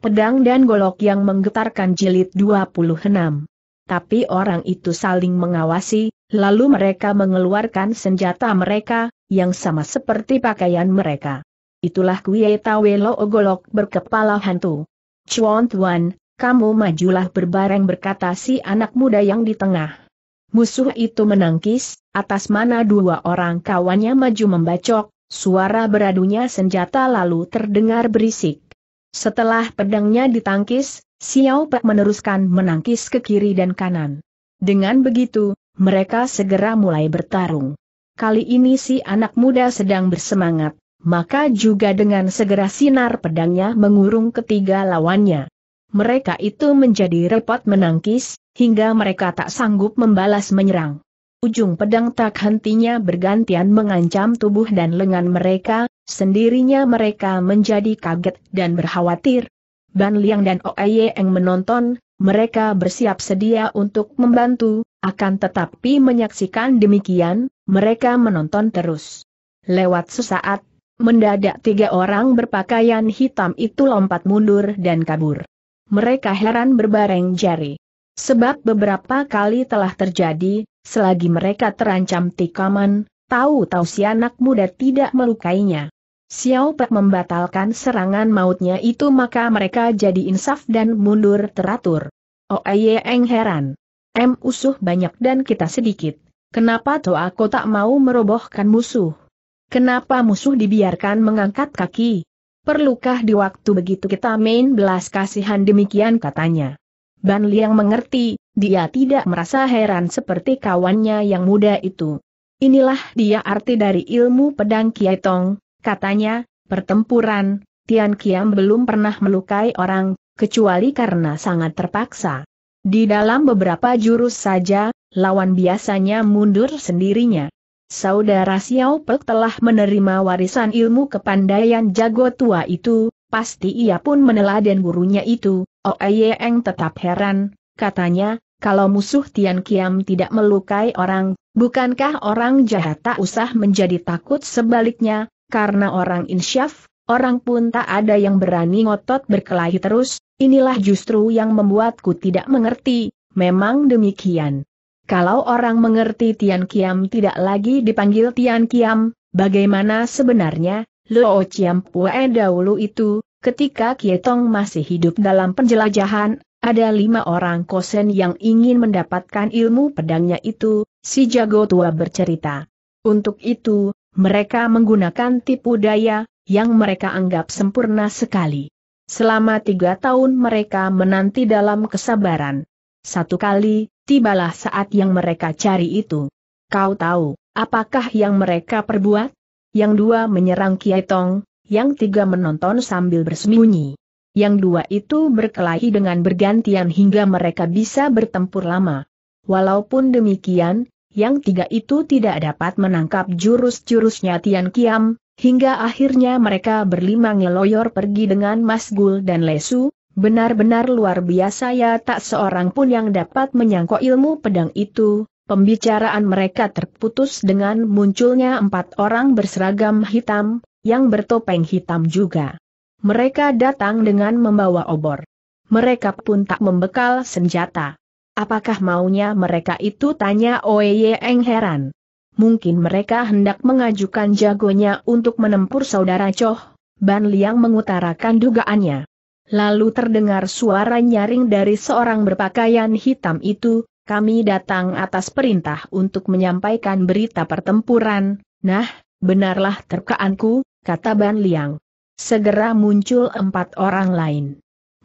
pedang dan golok yang menggetarkan jilid 26. Tapi orang itu saling mengawasi, lalu mereka mengeluarkan senjata mereka, yang sama seperti pakaian mereka. Itulah Kuei Tawelo Ogolok berkepala hantu. Chuan Tuan, kamu majulah berbareng berkata si anak muda yang di tengah. Musuh itu menangkis, atas mana dua orang kawannya maju membacok, suara beradunya senjata lalu terdengar berisik. Setelah pedangnya ditangkis, Xiao Pe meneruskan menangkis ke kiri dan kanan. Dengan begitu, mereka segera mulai bertarung. Kali ini si anak muda sedang bersemangat, maka juga dengan segera sinar pedangnya mengurung ketiga lawannya. Mereka itu menjadi repot menangkis, hingga mereka tak sanggup membalas menyerang. Ujung pedang tak hentinya bergantian mengancam tubuh dan lengan mereka, sendirinya mereka menjadi kaget dan berkhawatir. Ban Liang dan Oeye yang menonton, mereka bersiap sedia untuk membantu, akan tetapi menyaksikan demikian, mereka menonton terus. Lewat sesaat, mendadak tiga orang berpakaian hitam itu lompat mundur dan kabur. Mereka heran berbareng jari. Sebab beberapa kali telah terjadi, selagi mereka terancam tikaman, tahu-tahu si anak muda tidak melukainya. Xiao Pek membatalkan serangan mautnya itu maka mereka jadi insaf dan mundur teratur. Oh Eng heran. M usuh banyak dan kita sedikit. Kenapa toh aku tak mau merobohkan musuh? Kenapa musuh dibiarkan mengangkat kaki? Perlukah di waktu begitu kita main belas kasihan demikian katanya. Ban Liang mengerti, dia tidak merasa heran seperti kawannya yang muda itu. Inilah dia arti dari ilmu pedang Kiai katanya, pertempuran, Tian Kiam belum pernah melukai orang, kecuali karena sangat terpaksa. Di dalam beberapa jurus saja, lawan biasanya mundur sendirinya. Saudara Xiao Pek telah menerima warisan ilmu kepandaian jago tua itu, pasti ia pun meneladen gurunya itu, Oeyeng oh, tetap heran, katanya, kalau musuh Tian Kiam tidak melukai orang, bukankah orang jahat tak usah menjadi takut sebaliknya, karena orang insyaf, orang pun tak ada yang berani ngotot berkelahi terus, inilah justru yang membuatku tidak mengerti, memang demikian. Kalau orang mengerti Tian Kiam tidak lagi dipanggil Tian Kiam, bagaimana sebenarnya, Luo Chiam Pue dahulu itu, ketika Kietong masih hidup dalam penjelajahan, ada lima orang kosen yang ingin mendapatkan ilmu pedangnya itu, si jago tua bercerita. Untuk itu, mereka menggunakan tipu daya, yang mereka anggap sempurna sekali. Selama tiga tahun mereka menanti dalam kesabaran. Satu kali, tibalah saat yang mereka cari itu. Kau tahu, apakah yang mereka perbuat? Yang dua menyerang Kietong, yang tiga menonton sambil bersembunyi. Yang dua itu berkelahi dengan bergantian hingga mereka bisa bertempur lama. Walaupun demikian, yang tiga itu tidak dapat menangkap jurus-jurusnya Tian Kiam, hingga akhirnya mereka berlima ngeloyor pergi dengan Mas Gul dan Lesu, benar-benar luar biasa ya tak seorang pun yang dapat menyangkau ilmu pedang itu, pembicaraan mereka terputus dengan munculnya empat orang berseragam hitam, yang bertopeng hitam juga. Mereka datang dengan membawa obor. Mereka pun tak membekal senjata. Apakah maunya mereka itu tanya Oye Eng heran. Mungkin mereka hendak mengajukan jagonya untuk menempur saudara Choh, Ban Liang mengutarakan dugaannya. Lalu terdengar suara nyaring dari seorang berpakaian hitam itu, kami datang atas perintah untuk menyampaikan berita pertempuran, nah, benarlah terkaanku, kata Ban Liang. Segera muncul empat orang lain.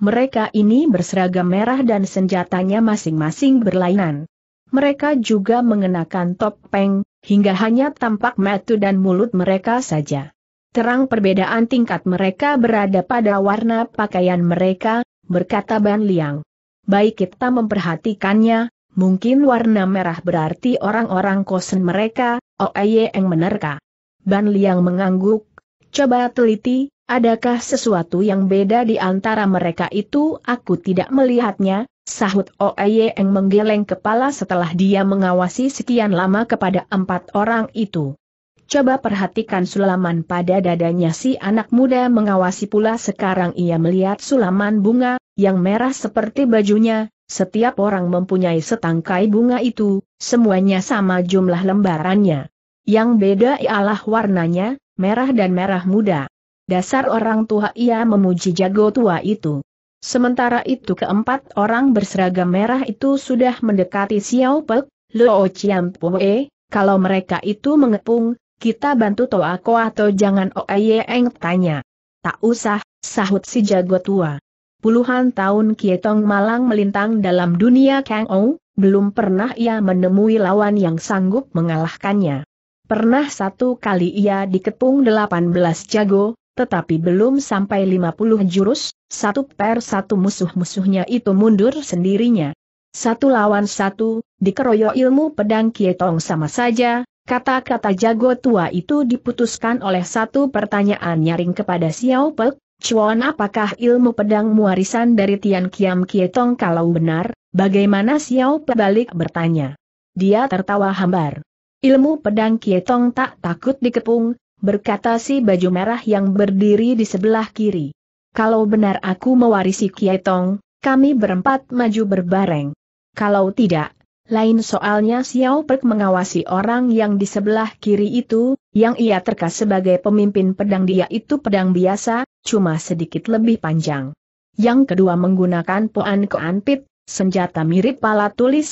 Mereka ini berseragam merah dan senjatanya masing-masing berlainan. Mereka juga mengenakan topeng, hingga hanya tampak mata dan mulut mereka saja. Terang perbedaan tingkat mereka berada pada warna pakaian mereka, berkata Ban Liang. Baik kita memperhatikannya, mungkin warna merah berarti orang-orang kosen mereka, Oeye yang menerka. Ban Liang mengangguk, Coba teliti, adakah sesuatu yang beda di antara mereka itu aku tidak melihatnya, sahut Oeyeng menggeleng kepala setelah dia mengawasi sekian lama kepada empat orang itu. Coba perhatikan sulaman pada dadanya si anak muda mengawasi pula sekarang ia melihat sulaman bunga, yang merah seperti bajunya, setiap orang mempunyai setangkai bunga itu, semuanya sama jumlah lembarannya. Yang beda ialah warnanya, merah dan merah muda. Dasar orang tua ia memuji jago tua itu. Sementara itu keempat orang berseragam merah itu sudah mendekati Xiao Pek, Luo Chiam Pue, kalau mereka itu mengepung, kita bantu Toa Ko atau jangan Ye Eng tanya. Tak usah, sahut si jago tua. Puluhan tahun Kietong Malang melintang dalam dunia Kang Ou, belum pernah ia menemui lawan yang sanggup mengalahkannya. Pernah satu kali ia dikepung 18 jago, tetapi belum sampai 50 jurus, satu per satu musuh-musuhnya itu mundur sendirinya. Satu lawan satu, dikeroyok ilmu pedang kietong sama saja, kata-kata jago tua itu diputuskan oleh satu pertanyaan nyaring kepada Xiao Pek, Cuan, apakah ilmu pedang muarisan dari Tian Kiam Kietong kalau benar, bagaimana Xiao Pek balik bertanya. Dia tertawa hambar. Ilmu pedang Kietong tak takut dikepung, berkata si baju merah yang berdiri di sebelah kiri. Kalau benar aku mewarisi Kietong, kami berempat maju berbareng. Kalau tidak, lain soalnya Xiao Pek mengawasi orang yang di sebelah kiri itu, yang ia terkas sebagai pemimpin pedang dia itu pedang biasa, cuma sedikit lebih panjang. Yang kedua menggunakan poan keanpit, senjata mirip pala tulis,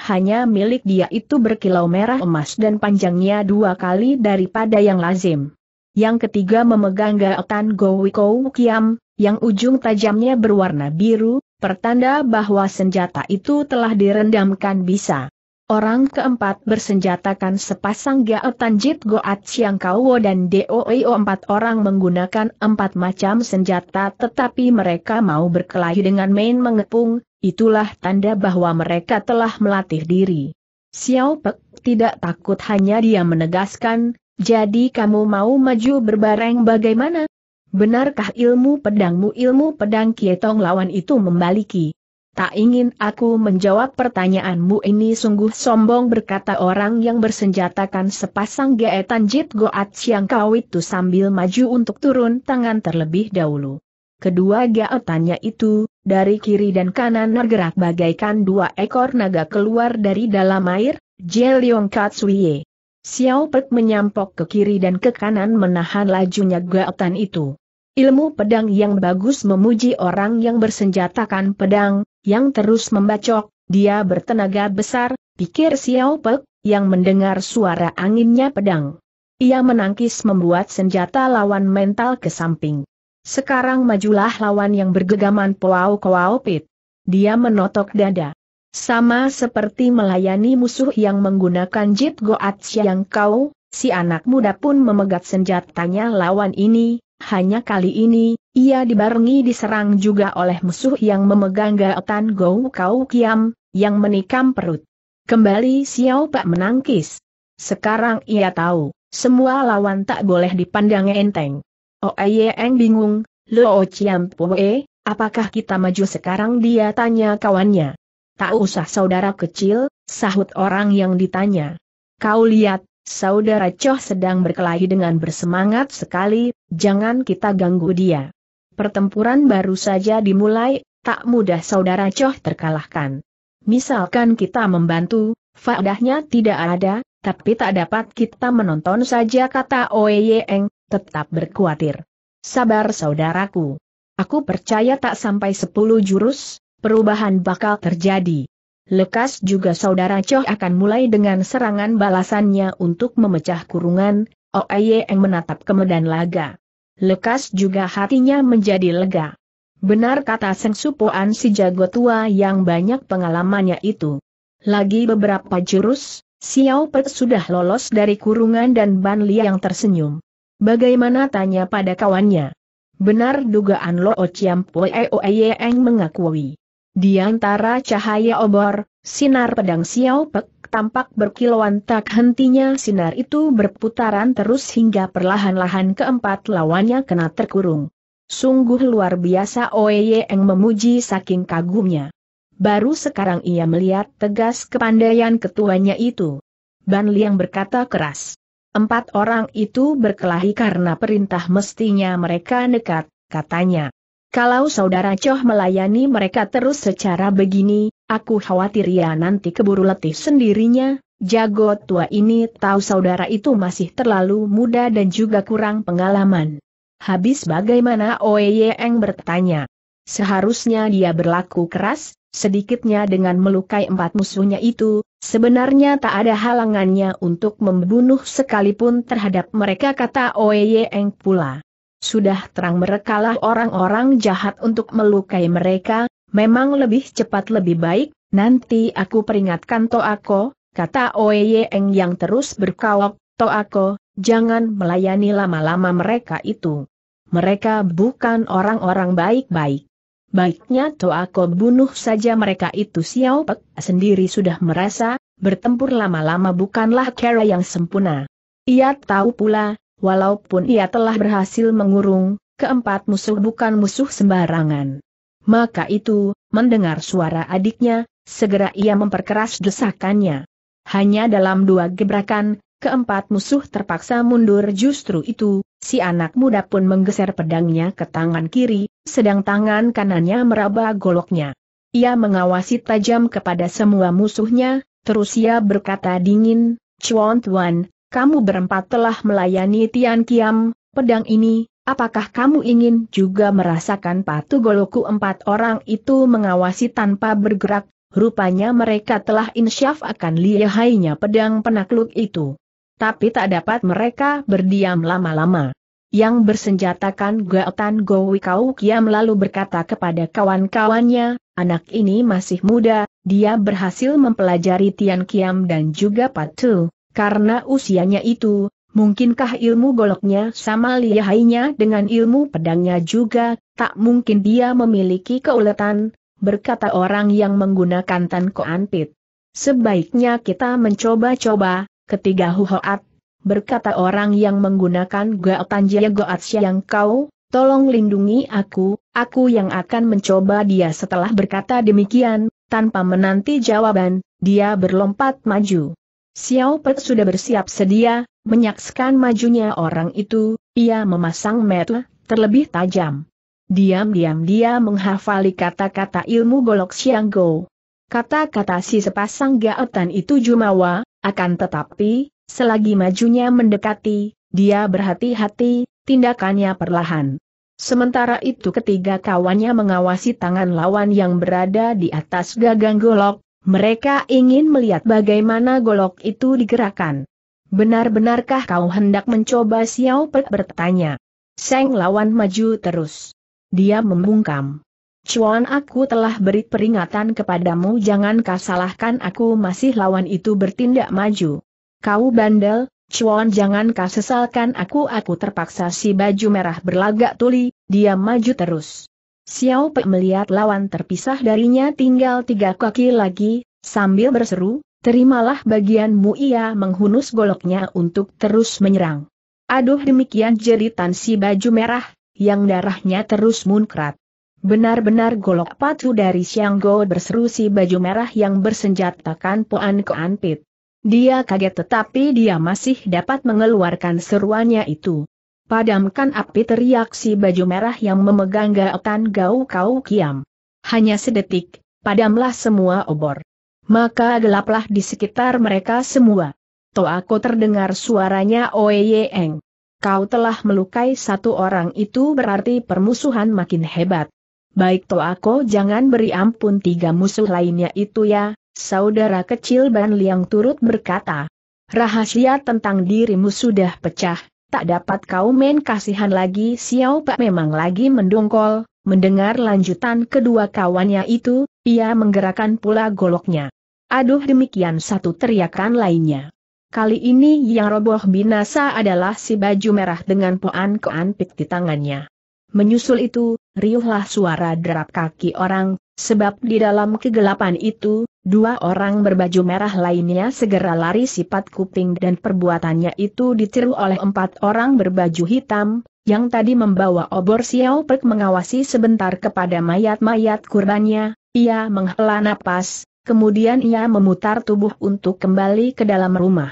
hanya milik dia itu berkilau merah emas dan panjangnya dua kali daripada yang lazim. Yang ketiga memegang gaotan Gowikou Kiam, yang ujung tajamnya berwarna biru, pertanda bahwa senjata itu telah direndamkan bisa. Orang keempat bersenjatakan sepasang Gao tanjit Goat Siang Kauo dan DOEO empat orang menggunakan empat macam senjata tetapi mereka mau berkelahi dengan main mengepung, itulah tanda bahwa mereka telah melatih diri. Xiao Pek tidak takut hanya dia menegaskan, jadi kamu mau maju berbareng bagaimana? Benarkah ilmu pedangmu ilmu pedang Kietong lawan itu membaliki? Tak ingin aku menjawab pertanyaanmu ini sungguh sombong berkata orang yang bersenjatakan sepasang gaetan Jit Goat Siang Kau itu sambil maju untuk turun tangan terlebih dahulu. Kedua gaetannya itu, dari kiri dan kanan bergerak bagaikan dua ekor naga keluar dari dalam air, Yong Katsuye. Xiao Pek menyampok ke kiri dan ke kanan menahan lajunya gaetan itu. Ilmu pedang yang bagus memuji orang yang bersenjatakan pedang, yang terus membacok, dia bertenaga besar, pikir Xiao Pek, yang mendengar suara anginnya pedang. Ia menangkis membuat senjata lawan mental ke samping. Sekarang majulah lawan yang bergegaman Poao Koao Pit. Dia menotok dada. Sama seperti melayani musuh yang menggunakan jit goat Siang kau, si anak muda pun memegat senjatanya lawan ini, hanya kali ini, ia dibarengi diserang juga oleh musuh yang memegang gaotan Gou Kau Kiam, yang menikam perut. Kembali Xiao Pak menangkis. Sekarang ia tahu, semua lawan tak boleh dipandang enteng. Oeyeng oh, bingung, Lo Chiam Pue, apakah kita maju sekarang dia tanya kawannya. Tak usah saudara kecil, sahut orang yang ditanya. Kau lihat, Saudara Choh sedang berkelahi dengan bersemangat sekali, jangan kita ganggu dia. Pertempuran baru saja dimulai, tak mudah saudara Choh terkalahkan. Misalkan kita membantu, faedahnya tidak ada, tapi tak dapat kita menonton saja kata Oe Eng, tetap berkuatir. Sabar saudaraku. Aku percaya tak sampai 10 jurus, perubahan bakal terjadi. Lekas juga saudara Choh akan mulai dengan serangan balasannya untuk memecah kurungan, Oeyeng oh menatap ke laga. Lekas juga hatinya menjadi lega. Benar kata Seng Supoan si jago tua yang banyak pengalamannya itu. Lagi beberapa jurus, Xiao Pet sudah lolos dari kurungan dan Ban Li yang tersenyum. Bagaimana tanya pada kawannya? Benar dugaan Lo Chiam Pue oh yang mengakui. Di antara cahaya obor, sinar pedang Xiao Pek tampak berkilauan tak hentinya sinar itu berputaran terus hingga perlahan-lahan keempat lawannya kena terkurung. Sungguh luar biasa Oye yang memuji saking kagumnya. Baru sekarang ia melihat tegas kepandaian ketuanya itu. Ban Liang berkata keras. Empat orang itu berkelahi karena perintah mestinya mereka nekat, katanya. Kalau saudara Choh melayani mereka terus secara begini, aku khawatir ya nanti keburu letih sendirinya, jago tua ini tahu saudara itu masih terlalu muda dan juga kurang pengalaman. Habis bagaimana Oeyeng bertanya. Seharusnya dia berlaku keras, sedikitnya dengan melukai empat musuhnya itu, sebenarnya tak ada halangannya untuk membunuh sekalipun terhadap mereka kata Oeyeng pula sudah terang merekalah orang-orang jahat untuk melukai mereka, memang lebih cepat lebih baik, nanti aku peringatkan Toako, kata Oye yang terus berkawak, Toako, jangan melayani lama-lama mereka itu. Mereka bukan orang-orang baik-baik. Baiknya Toako bunuh saja mereka itu Xiao Pek sendiri sudah merasa, bertempur lama-lama bukanlah cara yang sempurna. Ia tahu pula, walaupun ia telah berhasil mengurung, keempat musuh bukan musuh sembarangan. Maka itu, mendengar suara adiknya, segera ia memperkeras desakannya. Hanya dalam dua gebrakan, keempat musuh terpaksa mundur justru itu, si anak muda pun menggeser pedangnya ke tangan kiri, sedang tangan kanannya meraba goloknya. Ia mengawasi tajam kepada semua musuhnya, terus ia berkata dingin, Chuan Tuan, kamu berempat telah melayani Tian Kiam, pedang ini, apakah kamu ingin juga merasakan patu goloku empat orang itu mengawasi tanpa bergerak, rupanya mereka telah insyaf akan lihainya pedang penakluk itu. Tapi tak dapat mereka berdiam lama-lama yang bersenjatakan Gautan Gowi Kau Kiam lalu berkata kepada kawan-kawannya, anak ini masih muda, dia berhasil mempelajari Tian Kiam dan juga Patu. Karena usianya itu, mungkinkah ilmu goloknya sama lihainya dengan ilmu pedangnya juga, tak mungkin dia memiliki keuletan, berkata orang yang menggunakan tankoan Anpit. Sebaiknya kita mencoba-coba, ketiga huhoat, berkata orang yang menggunakan Tanjaya goat yang kau, tolong lindungi aku, aku yang akan mencoba dia setelah berkata demikian, tanpa menanti jawaban, dia berlompat maju. Xiao Pet sudah bersiap sedia, menyaksikan majunya orang itu, ia memasang mata, terlebih tajam. Diam-diam dia menghafali kata-kata ilmu golok sianggo. Kata-kata si sepasang gaetan itu jumawa, akan tetapi, selagi majunya mendekati, dia berhati-hati, tindakannya perlahan. Sementara itu ketiga kawannya mengawasi tangan lawan yang berada di atas gagang golok, mereka ingin melihat bagaimana golok itu digerakkan. Benar-benarkah kau hendak mencoba Xiao Pek bertanya. Seng lawan maju terus. Dia membungkam. Cuan aku telah beri peringatan kepadamu jangan kau aku masih lawan itu bertindak maju. Kau bandel, Cuan jangan kau sesalkan aku aku terpaksa si baju merah berlagak tuli, dia maju terus. Xiao Pei melihat lawan terpisah darinya tinggal tiga kaki lagi, sambil berseru, terimalah bagianmu ia menghunus goloknya untuk terus menyerang. Aduh demikian jeritan si baju merah, yang darahnya terus munkrat. Benar-benar golok patu dari Xiang Go berseru si baju merah yang bersenjatakan Poan keanpit. anpit. Dia kaget tetapi dia masih dapat mengeluarkan seruannya itu. Padamkan api teriak si baju merah yang memegang gaotan gau kau kiam. Hanya sedetik, padamlah semua obor. Maka gelaplah di sekitar mereka semua. Toako terdengar suaranya Oye Eng. Kau telah melukai satu orang itu berarti permusuhan makin hebat. Baik Toako jangan beri ampun tiga musuh lainnya itu ya, saudara kecil Ban Liang turut berkata. Rahasia tentang dirimu sudah pecah, tak dapat kau main kasihan lagi Xiao Pak memang lagi mendongkol, mendengar lanjutan kedua kawannya itu, ia menggerakkan pula goloknya. Aduh demikian satu teriakan lainnya. Kali ini yang roboh binasa adalah si baju merah dengan poan keanpit di tangannya. Menyusul itu, riuhlah suara derap kaki orang, Sebab di dalam kegelapan itu, dua orang berbaju merah lainnya segera lari sifat kuping dan perbuatannya itu ditiru oleh empat orang berbaju hitam, yang tadi membawa obor Xiao Pek mengawasi sebentar kepada mayat-mayat kurbannya, ia menghela napas, kemudian ia memutar tubuh untuk kembali ke dalam rumah.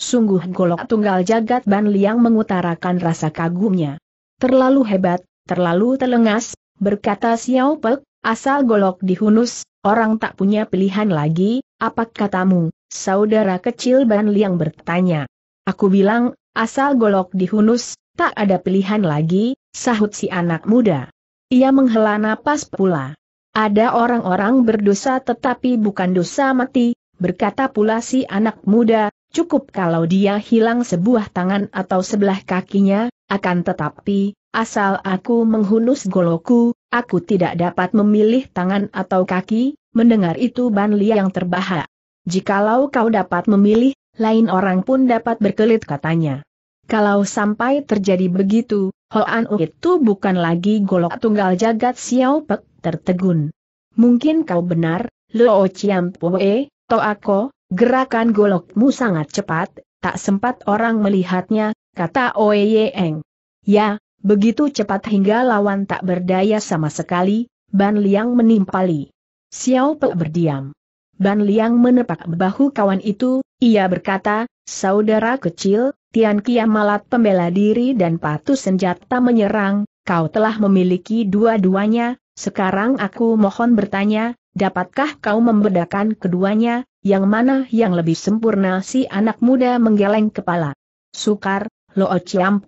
Sungguh golok tunggal jagat Ban Liang mengutarakan rasa kagumnya. Terlalu hebat, terlalu telengas, berkata Xiao Pek, Asal golok dihunus, orang tak punya pilihan lagi, apa katamu, saudara kecil Ban Liang bertanya. Aku bilang, asal golok dihunus, tak ada pilihan lagi, sahut si anak muda. Ia menghela napas pula. Ada orang-orang berdosa tetapi bukan dosa mati, berkata pula si anak muda, cukup kalau dia hilang sebuah tangan atau sebelah kakinya, akan tetapi, asal aku menghunus goloku. Aku tidak dapat memilih tangan atau kaki, mendengar itu Ban yang terbahak. Jikalau kau dapat memilih, lain orang pun dapat berkelit katanya. Kalau sampai terjadi begitu, Hoan U itu bukan lagi golok tunggal jagat Xiao Pek tertegun. Mungkin kau benar, Luo Chiam Pue, Toako, gerakan golokmu sangat cepat, tak sempat orang melihatnya, kata Oe Eng. Ya, Begitu cepat hingga lawan tak berdaya sama sekali, Ban Liang menimpali. Xiao Pe berdiam. Ban Liang menepak bahu kawan itu, ia berkata, saudara kecil, Tian Kia malat pembela diri dan patuh senjata menyerang, kau telah memiliki dua-duanya, sekarang aku mohon bertanya, dapatkah kau membedakan keduanya, yang mana yang lebih sempurna si anak muda menggeleng kepala. Sukar, Lo Chiam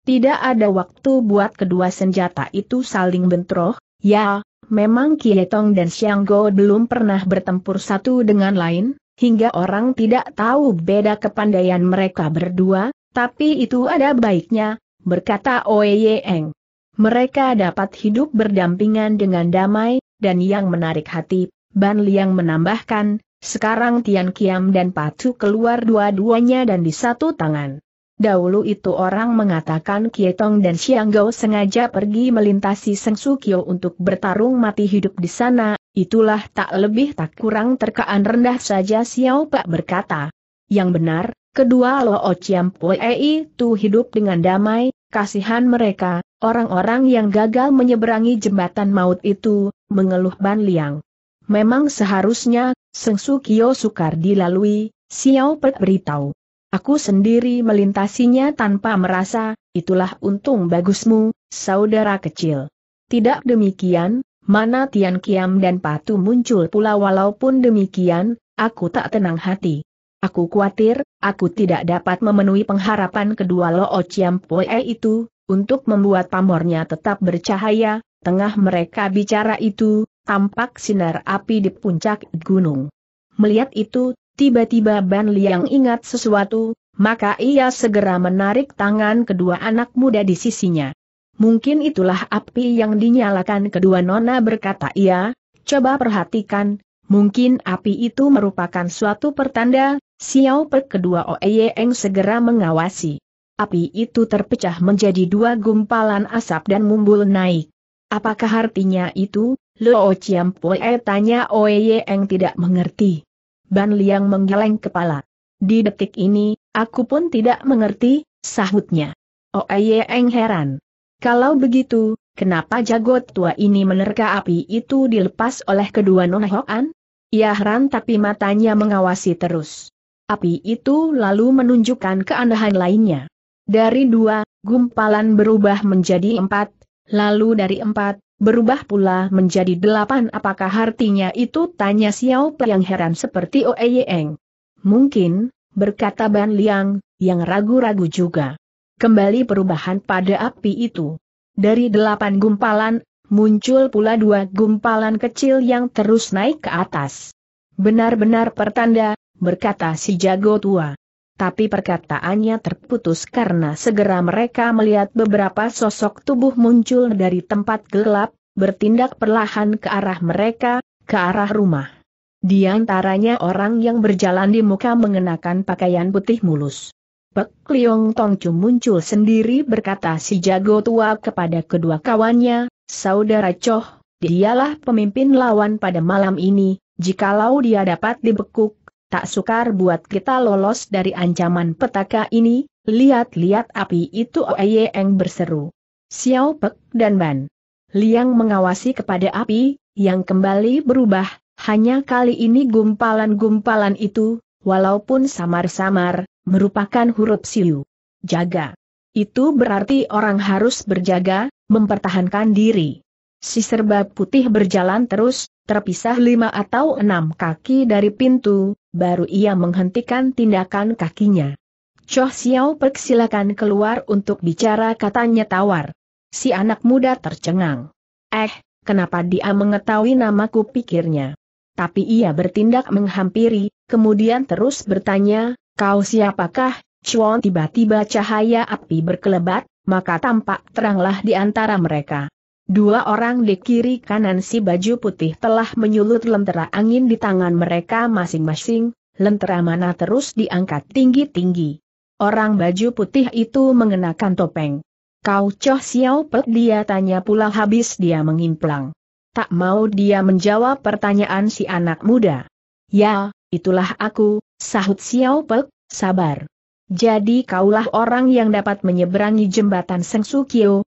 tidak ada waktu buat kedua senjata itu saling bentroh, ya, memang Kietong dan Xianggo belum pernah bertempur satu dengan lain, hingga orang tidak tahu beda kepandaian mereka berdua, tapi itu ada baiknya, berkata Oye Mereka dapat hidup berdampingan dengan damai, dan yang menarik hati, Ban Liang menambahkan, sekarang Tian Kiam dan Patu keluar dua-duanya dan di satu tangan. Dahulu itu orang mengatakan Kietong dan Xianggao sengaja pergi melintasi Seng Sukyo untuk bertarung mati hidup di sana, itulah tak lebih tak kurang terkaan rendah saja Xiao Pak berkata. Yang benar, kedua Lo Ociam Pue itu hidup dengan damai, kasihan mereka, orang-orang yang gagal menyeberangi jembatan maut itu, mengeluh Ban Liang. Memang seharusnya, Seng Sukyo sukar dilalui, Xiao Pak beritahu. Aku sendiri melintasinya tanpa merasa, itulah untung bagusmu, saudara kecil. Tidak demikian, mana Tian Kiam dan Patu muncul pula walaupun demikian, aku tak tenang hati. Aku khawatir, aku tidak dapat memenuhi pengharapan kedua Lo Chiam Poe itu, untuk membuat pamornya tetap bercahaya, tengah mereka bicara itu, tampak sinar api di puncak gunung. Melihat itu, Tiba-tiba Ban Liang ingat sesuatu, maka ia segera menarik tangan kedua anak muda di sisinya. Mungkin itulah api yang dinyalakan kedua nona berkata ia, coba perhatikan, mungkin api itu merupakan suatu pertanda, Xiao Per kedua Oeyeng segera mengawasi. Api itu terpecah menjadi dua gumpalan asap dan mumbul naik. Apakah artinya itu? Luo Chiampoe tanya Oeyeng tidak mengerti. Ban Liang menggeleng kepala. Di detik ini, aku pun tidak mengerti, sahutnya. Oh eng heran. Kalau begitu, kenapa jagot tua ini menerka api itu dilepas oleh kedua nona Hoan? Ia ya heran tapi matanya mengawasi terus. Api itu lalu menunjukkan keanehan lainnya. Dari dua, gumpalan berubah menjadi empat, lalu dari empat, berubah pula menjadi delapan apakah artinya itu tanya Xiao yang heran seperti Oe Mungkin, berkata Ban Liang, yang ragu-ragu juga. Kembali perubahan pada api itu. Dari delapan gumpalan, muncul pula dua gumpalan kecil yang terus naik ke atas. Benar-benar pertanda, berkata si jago tua tapi perkataannya terputus karena segera mereka melihat beberapa sosok tubuh muncul dari tempat gelap, bertindak perlahan ke arah mereka, ke arah rumah. Di antaranya orang yang berjalan di muka mengenakan pakaian putih mulus. Pek Liong Tongcu muncul sendiri berkata si jago tua kepada kedua kawannya, Saudara Choh, dialah pemimpin lawan pada malam ini, jikalau dia dapat dibekuk, tak sukar buat kita lolos dari ancaman petaka ini, lihat-lihat api itu Oeyeng berseru. Xiao Pek dan Ban. Liang mengawasi kepada api, yang kembali berubah, hanya kali ini gumpalan-gumpalan itu, walaupun samar-samar, merupakan huruf siu. Jaga. Itu berarti orang harus berjaga, mempertahankan diri. Si serba putih berjalan terus, terpisah lima atau enam kaki dari pintu, baru ia menghentikan tindakan kakinya. Choh Xiao persilakan keluar untuk bicara katanya tawar. Si anak muda tercengang. Eh, kenapa dia mengetahui namaku pikirnya. Tapi ia bertindak menghampiri, kemudian terus bertanya, kau siapakah? Chuan tiba-tiba cahaya api berkelebat, maka tampak teranglah di antara mereka. Dua orang di kiri kanan si baju putih telah menyulut lentera angin di tangan mereka masing-masing, lentera mana terus diangkat tinggi-tinggi. Orang baju putih itu mengenakan topeng. Kau coh Xiao Pek dia tanya pula habis dia mengimplang. Tak mau dia menjawab pertanyaan si anak muda. Ya, itulah aku, sahut Xiao Pek, sabar. Jadi kaulah orang yang dapat menyeberangi jembatan Sengsu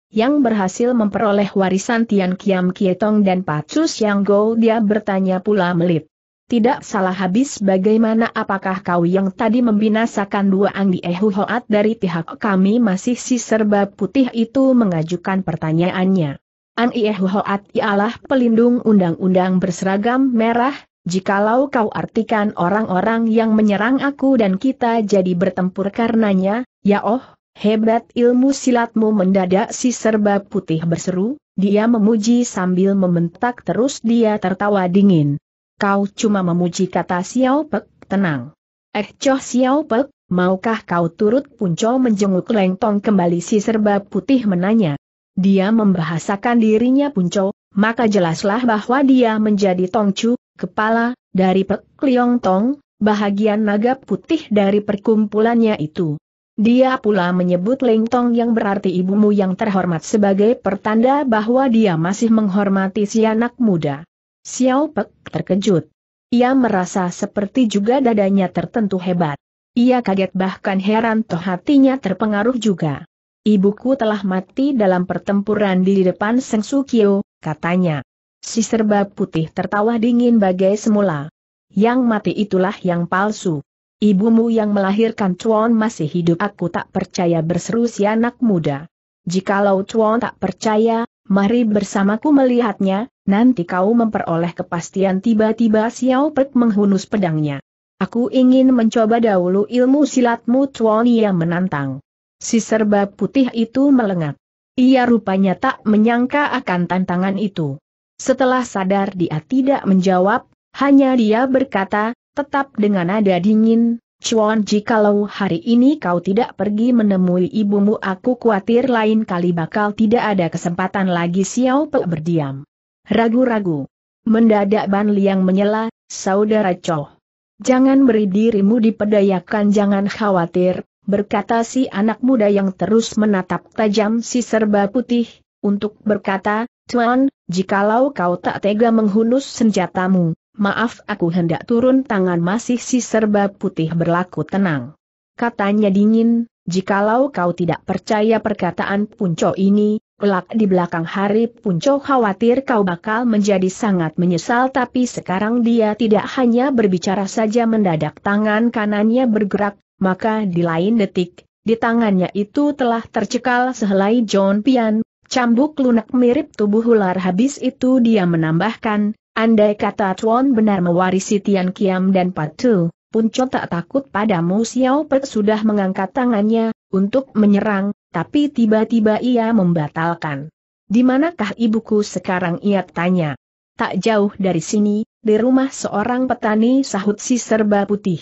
yang berhasil memperoleh warisan Tian Kiam Kietong dan Pacu Yang Go dia bertanya pula melip. Tidak salah habis bagaimana apakah kau yang tadi membinasakan dua Anggi Ehu dari pihak kami masih si serba putih itu mengajukan pertanyaannya. Anggi Ehu ialah pelindung undang-undang berseragam merah, jikalau kau artikan orang-orang yang menyerang aku dan kita jadi bertempur karenanya, ya oh, Hebat ilmu silatmu mendadak si serba putih berseru, dia memuji sambil mementak terus dia tertawa dingin. Kau cuma memuji kata Xiao Pek, tenang. Eh Choh Xiao Pek, maukah kau turut punco menjenguk lengtong kembali si serba putih menanya. Dia membahasakan dirinya punco, maka jelaslah bahwa dia menjadi tongcu, kepala, dari Pek Liong Tong, bahagian naga putih dari perkumpulannya itu. Dia pula menyebut Leng Tong yang berarti ibumu yang terhormat sebagai pertanda bahwa dia masih menghormati si anak muda. Xiao Pek terkejut. Ia merasa seperti juga dadanya tertentu hebat. Ia kaget bahkan heran toh hatinya terpengaruh juga. Ibuku telah mati dalam pertempuran di depan Seng Kyo, katanya. Si serba putih tertawa dingin bagai semula. Yang mati itulah yang palsu. Ibumu yang melahirkan Chuan masih hidup aku tak percaya berseru si anak muda. Jikalau Chuan tak percaya, mari bersamaku melihatnya, nanti kau memperoleh kepastian tiba-tiba Xiao Pek menghunus pedangnya. Aku ingin mencoba dahulu ilmu silatmu Chuan yang menantang. Si serba putih itu melengat. Ia rupanya tak menyangka akan tantangan itu. Setelah sadar dia tidak menjawab, hanya dia berkata, tetap dengan nada dingin, Chuan Kalau hari ini kau tidak pergi menemui ibumu aku khawatir lain kali bakal tidak ada kesempatan lagi Xiao Pe berdiam. Ragu-ragu. Mendadak Ban Liang menyela, saudara Choh. Jangan beri dirimu dipedayakan jangan khawatir, berkata si anak muda yang terus menatap tajam si serba putih, untuk berkata, Tuan, jikalau kau tak tega menghunus senjatamu, Maaf aku hendak turun tangan masih si serba putih berlaku tenang. Katanya dingin, jikalau kau tidak percaya perkataan Punco ini, Kelak di belakang hari Punco khawatir kau bakal menjadi sangat menyesal tapi sekarang dia tidak hanya berbicara saja mendadak tangan kanannya bergerak, maka di lain detik, di tangannya itu telah tercekal sehelai John Pian, cambuk lunak mirip tubuh ular habis itu dia menambahkan, Andai kata Tuan benar mewarisi Tian Kiam dan Patu, Punco tak takut padamu Xiao Pek sudah mengangkat tangannya, untuk menyerang, tapi tiba-tiba ia membatalkan. Di manakah ibuku sekarang ia tanya. Tak jauh dari sini, di rumah seorang petani sahut si serba putih.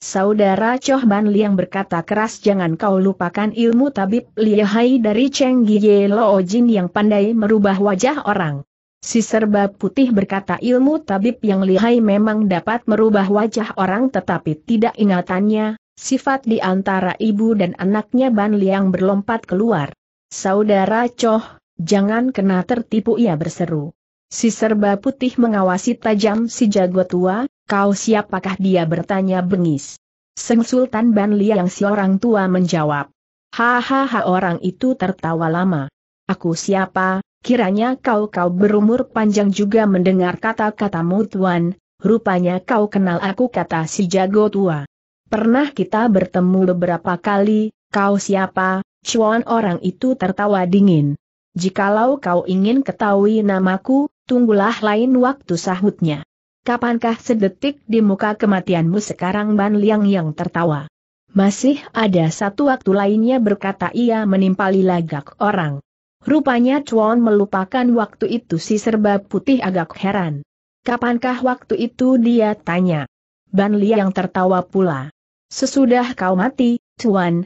Saudara Choh Ban Liang berkata keras jangan kau lupakan ilmu tabib lihai dari Cheng Giye Lo Jin yang pandai merubah wajah orang. Si serba putih berkata ilmu tabib yang lihai memang dapat merubah wajah orang tetapi tidak ingatannya, sifat di antara ibu dan anaknya Ban Liang berlompat keluar. Saudara Choh, jangan kena tertipu ia berseru. Si serba putih mengawasi tajam si jago tua, kau siapakah dia bertanya bengis. Seng Sultan Ban Liang si orang tua menjawab. Hahaha orang itu tertawa lama. Aku siapa, kiranya kau-kau berumur panjang juga mendengar kata-katamu tuan, rupanya kau kenal aku kata si jago tua. Pernah kita bertemu beberapa kali, kau siapa, cuan orang itu tertawa dingin. Jikalau kau ingin ketahui namaku, tunggulah lain waktu sahutnya. Kapankah sedetik di muka kematianmu sekarang Ban Liang yang tertawa. Masih ada satu waktu lainnya berkata ia menimpali lagak orang. Rupanya Chuan melupakan waktu itu si serba putih agak heran. Kapankah waktu itu dia tanya. Ban yang tertawa pula. Sesudah kau mati, Chuan.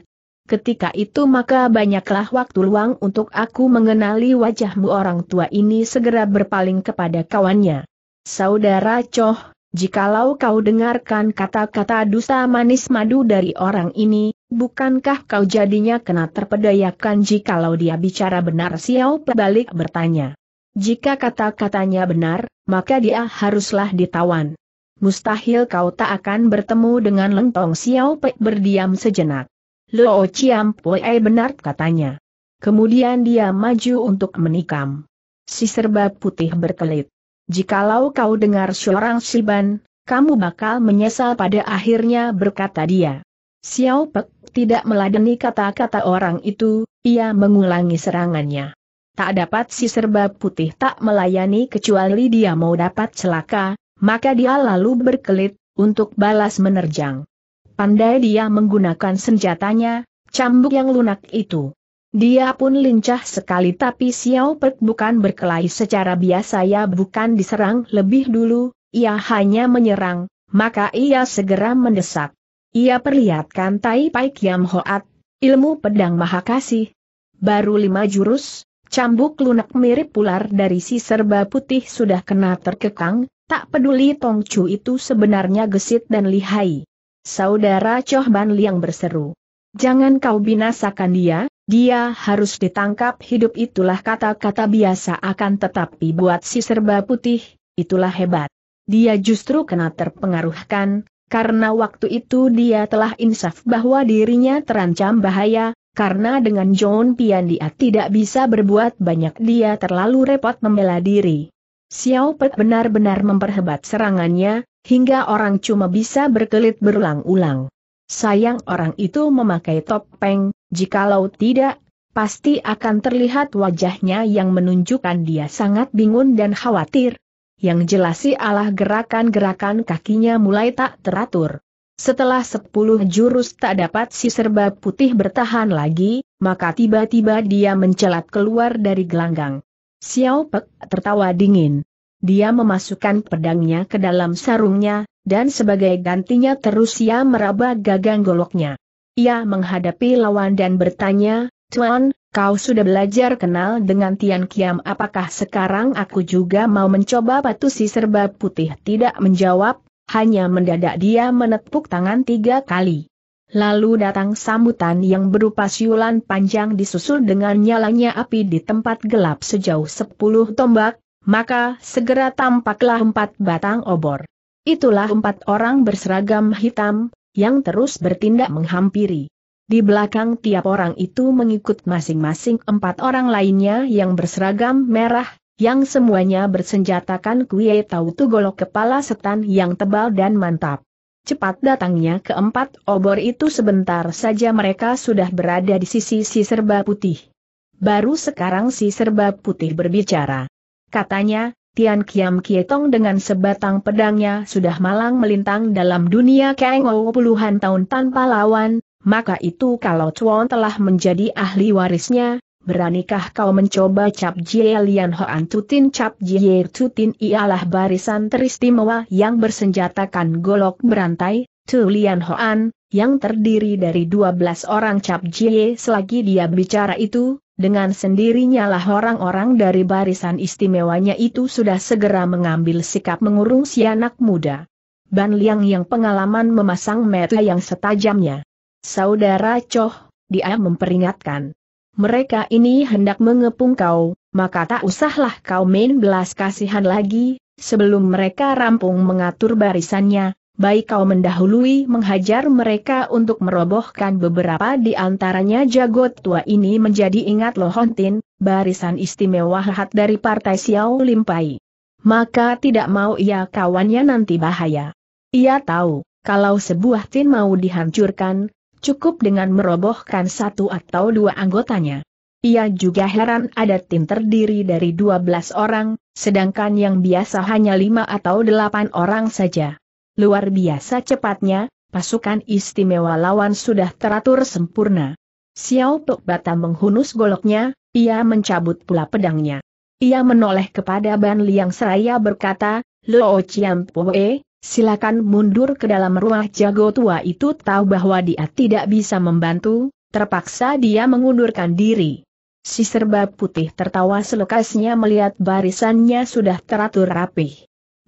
Ketika itu maka banyaklah waktu luang untuk aku mengenali wajahmu orang tua ini segera berpaling kepada kawannya. Saudara Choh, Jikalau kau dengarkan kata-kata dusta manis madu dari orang ini, bukankah kau jadinya kena terpedayakan jikalau dia bicara benar Xiao balik bertanya. Jika kata-katanya benar, maka dia haruslah ditawan. Mustahil kau tak akan bertemu dengan lentong Xiao pe berdiam sejenak. Luo Chiam Pue benar katanya. Kemudian dia maju untuk menikam. Si serba putih berkelit. Jikalau kau dengar seorang siban, kamu bakal menyesal pada akhirnya berkata dia. Xiao Pek tidak meladeni kata-kata orang itu, ia mengulangi serangannya. Tak dapat si serba putih tak melayani kecuali dia mau dapat celaka, maka dia lalu berkelit, untuk balas menerjang. Pandai dia menggunakan senjatanya, cambuk yang lunak itu. Dia pun lincah sekali tapi Xiao Pek bukan berkelahi secara biasa ya bukan diserang lebih dulu, ia hanya menyerang, maka ia segera mendesak. Ia perlihatkan Tai Pai Kiam Hoat, ilmu pedang maha kasih. Baru lima jurus, cambuk lunak mirip ular dari si serba putih sudah kena terkekang, tak peduli Tong Chu itu sebenarnya gesit dan lihai. Saudara Choh Ban Liang berseru. Jangan kau binasakan dia, dia harus ditangkap hidup itulah kata-kata biasa akan tetapi buat si serba putih, itulah hebat. Dia justru kena terpengaruhkan, karena waktu itu dia telah insaf bahwa dirinya terancam bahaya, karena dengan John Pian dia tidak bisa berbuat banyak dia terlalu repot membela diri. Xiao Pek benar-benar memperhebat serangannya, hingga orang cuma bisa berkelit berulang-ulang. Sayang orang itu memakai topeng, jikalau tidak, pasti akan terlihat wajahnya yang menunjukkan dia sangat bingung dan khawatir. Yang jelas si alah gerakan-gerakan kakinya mulai tak teratur. Setelah sepuluh jurus tak dapat si serba putih bertahan lagi, maka tiba-tiba dia mencelat keluar dari gelanggang. Xiao Pek tertawa dingin. Dia memasukkan pedangnya ke dalam sarungnya, dan sebagai gantinya terus ia meraba gagang goloknya. Ia menghadapi lawan dan bertanya, Tuan, kau sudah belajar kenal dengan Tian Kiam apakah sekarang aku juga mau mencoba batu si serba putih tidak menjawab, hanya mendadak dia menepuk tangan tiga kali. Lalu datang sambutan yang berupa siulan panjang disusul dengan nyalanya api di tempat gelap sejauh sepuluh tombak, maka segera tampaklah empat batang obor. Itulah empat orang berseragam hitam, yang terus bertindak menghampiri. Di belakang tiap orang itu mengikut masing-masing empat orang lainnya yang berseragam merah, yang semuanya bersenjatakan kue tautu golok kepala setan yang tebal dan mantap. Cepat datangnya keempat obor itu sebentar saja mereka sudah berada di sisi si serba putih. Baru sekarang si serba putih berbicara. Katanya, Tian Kiam Kietong dengan sebatang pedangnya sudah malang melintang dalam dunia Kang Ou puluhan tahun tanpa lawan, maka itu kalau Chuan telah menjadi ahli warisnya, beranikah kau mencoba Cap Jie Lian Hoan Tutin Cap Jie Tutin ialah barisan teristimewa yang bersenjatakan golok berantai, Tu Lian Hoan, yang terdiri dari 12 orang Cap Jie selagi dia bicara itu, dengan sendirinya lah orang-orang dari barisan istimewanya itu sudah segera mengambil sikap mengurung si anak muda. Ban Liang yang pengalaman memasang mata yang setajamnya. Saudara Choh, dia memperingatkan. Mereka ini hendak mengepung kau, maka tak usahlah kau main belas kasihan lagi, sebelum mereka rampung mengatur barisannya, baik kau mendahului menghajar mereka untuk merobohkan beberapa di antaranya Jagot tua ini menjadi ingat Lohontin, barisan istimewa hat dari partai Xiao Limpai. Maka tidak mau ia kawannya nanti bahaya. Ia tahu, kalau sebuah tin mau dihancurkan, cukup dengan merobohkan satu atau dua anggotanya. Ia juga heran ada tim terdiri dari 12 orang, sedangkan yang biasa hanya lima atau delapan orang saja. Luar biasa cepatnya, pasukan istimewa lawan sudah teratur sempurna. Xiao Tuk Bata menghunus goloknya, ia mencabut pula pedangnya. Ia menoleh kepada Ban Liang seraya berkata, Luo Chiam E, silakan mundur ke dalam rumah jago tua itu tahu bahwa dia tidak bisa membantu, terpaksa dia mengundurkan diri. Si serba putih tertawa selekasnya melihat barisannya sudah teratur rapih.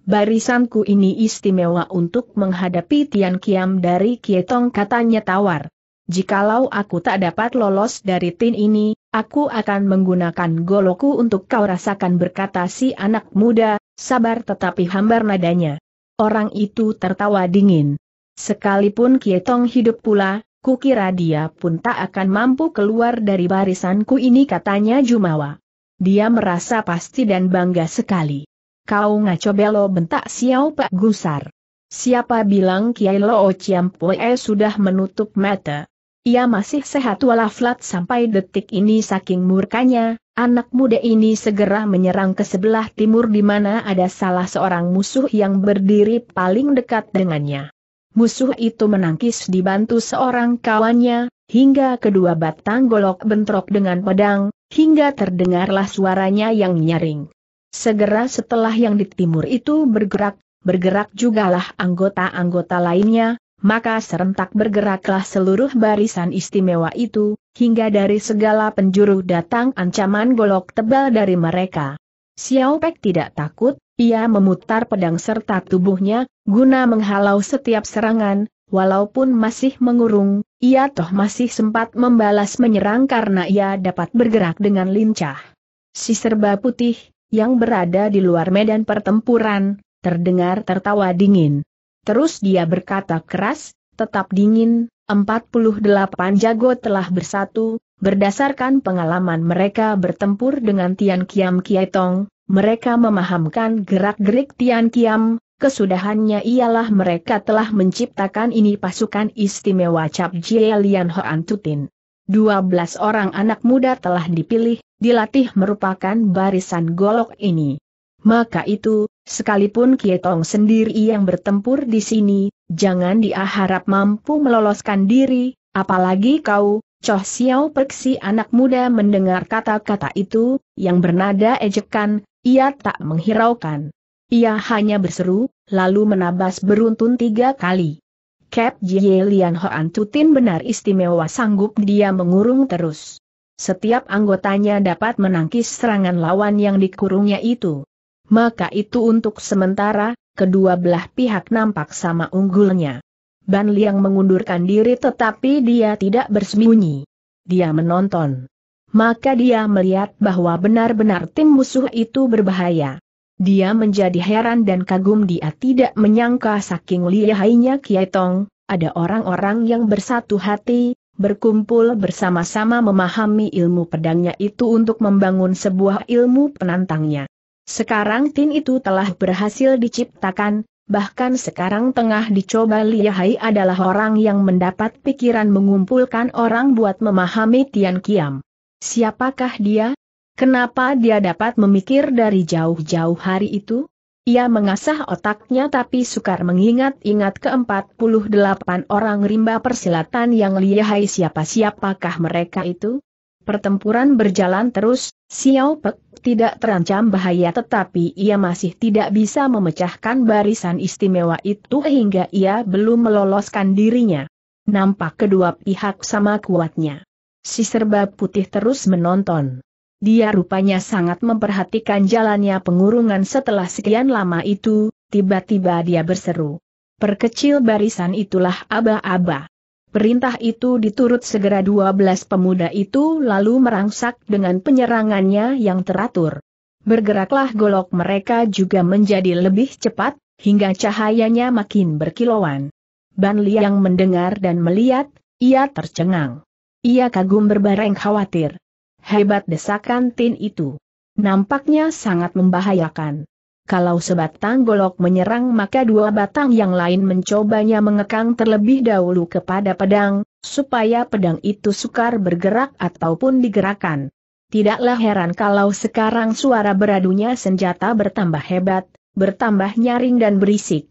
Barisanku ini istimewa untuk menghadapi Tian Kiam dari Kietong katanya tawar. Jikalau aku tak dapat lolos dari tin ini, aku akan menggunakan goloku untuk kau rasakan berkata si anak muda, sabar tetapi hambar nadanya. Orang itu tertawa dingin. Sekalipun Kietong hidup pula, kukira dia pun tak akan mampu keluar dari barisanku ini katanya Jumawa. Dia merasa pasti dan bangga sekali. Kau ngaco belo bentak Xiao Pak Gusar. Siapa bilang Kiai Lo Chiampue sudah menutup mata? Ia masih sehat walaflat sampai detik ini saking murkanya, anak muda ini segera menyerang ke sebelah timur di mana ada salah seorang musuh yang berdiri paling dekat dengannya. Musuh itu menangkis dibantu seorang kawannya, hingga kedua batang golok bentrok dengan pedang, hingga terdengarlah suaranya yang nyaring. Segera setelah yang di timur itu bergerak, bergerak jugalah anggota-anggota lainnya, maka serentak bergeraklah seluruh barisan istimewa itu, hingga dari segala penjuru datang ancaman golok tebal dari mereka. Xiao Pek tidak takut, ia memutar pedang serta tubuhnya, guna menghalau setiap serangan, walaupun masih mengurung, ia toh masih sempat membalas menyerang karena ia dapat bergerak dengan lincah. Si serba putih, yang berada di luar medan pertempuran, terdengar tertawa dingin. Terus dia berkata keras, tetap dingin, 48 jago telah bersatu, berdasarkan pengalaman mereka bertempur dengan Tian Kiam Kietong, mereka memahamkan gerak-gerik Tian Kiam, kesudahannya ialah mereka telah menciptakan ini pasukan istimewa Cap Jie Lian Hoan Tutin. 12 orang anak muda telah dipilih, dilatih merupakan barisan golok ini. Maka itu, sekalipun Kietong sendiri yang bertempur di sini, jangan dia harap mampu meloloskan diri, apalagi kau, Choh Xiao Perksi anak muda mendengar kata-kata itu, yang bernada ejekan, ia tak menghiraukan. Ia hanya berseru, lalu menabas beruntun tiga kali. Cap Jie Lian Hoan Tutin benar istimewa sanggup dia mengurung terus. Setiap anggotanya dapat menangkis serangan lawan yang dikurungnya itu. Maka itu untuk sementara, kedua belah pihak nampak sama unggulnya. Ban Liang mengundurkan diri tetapi dia tidak bersembunyi. Dia menonton. Maka dia melihat bahwa benar-benar tim musuh itu berbahaya. Dia menjadi heran dan kagum dia tidak menyangka saking lihainya Kiai Tong, ada orang-orang yang bersatu hati, berkumpul bersama-sama memahami ilmu pedangnya itu untuk membangun sebuah ilmu penantangnya. Sekarang tin itu telah berhasil diciptakan, bahkan sekarang tengah dicoba lihai adalah orang yang mendapat pikiran mengumpulkan orang buat memahami Tian Kiam. Siapakah dia? Kenapa dia dapat memikir dari jauh-jauh hari itu? Ia mengasah otaknya tapi sukar mengingat-ingat ke-48 orang rimba persilatan yang lihai siapa-siapakah mereka itu. Pertempuran berjalan terus, Xiao Pek tidak terancam bahaya tetapi ia masih tidak bisa memecahkan barisan istimewa itu hingga ia belum meloloskan dirinya. Nampak kedua pihak sama kuatnya. Si serba putih terus menonton. Dia rupanya sangat memperhatikan jalannya pengurungan setelah sekian lama itu, tiba-tiba dia berseru. Perkecil barisan itulah aba-aba. Perintah itu diturut segera 12 pemuda itu lalu merangsak dengan penyerangannya yang teratur. Bergeraklah golok mereka juga menjadi lebih cepat, hingga cahayanya makin berkilauan. Ban Liang mendengar dan melihat, ia tercengang. Ia kagum berbareng khawatir. Hebat desakan tin itu. Nampaknya sangat membahayakan. Kalau sebatang golok menyerang maka dua batang yang lain mencobanya mengekang terlebih dahulu kepada pedang, supaya pedang itu sukar bergerak ataupun digerakkan. Tidaklah heran kalau sekarang suara beradunya senjata bertambah hebat, bertambah nyaring dan berisik.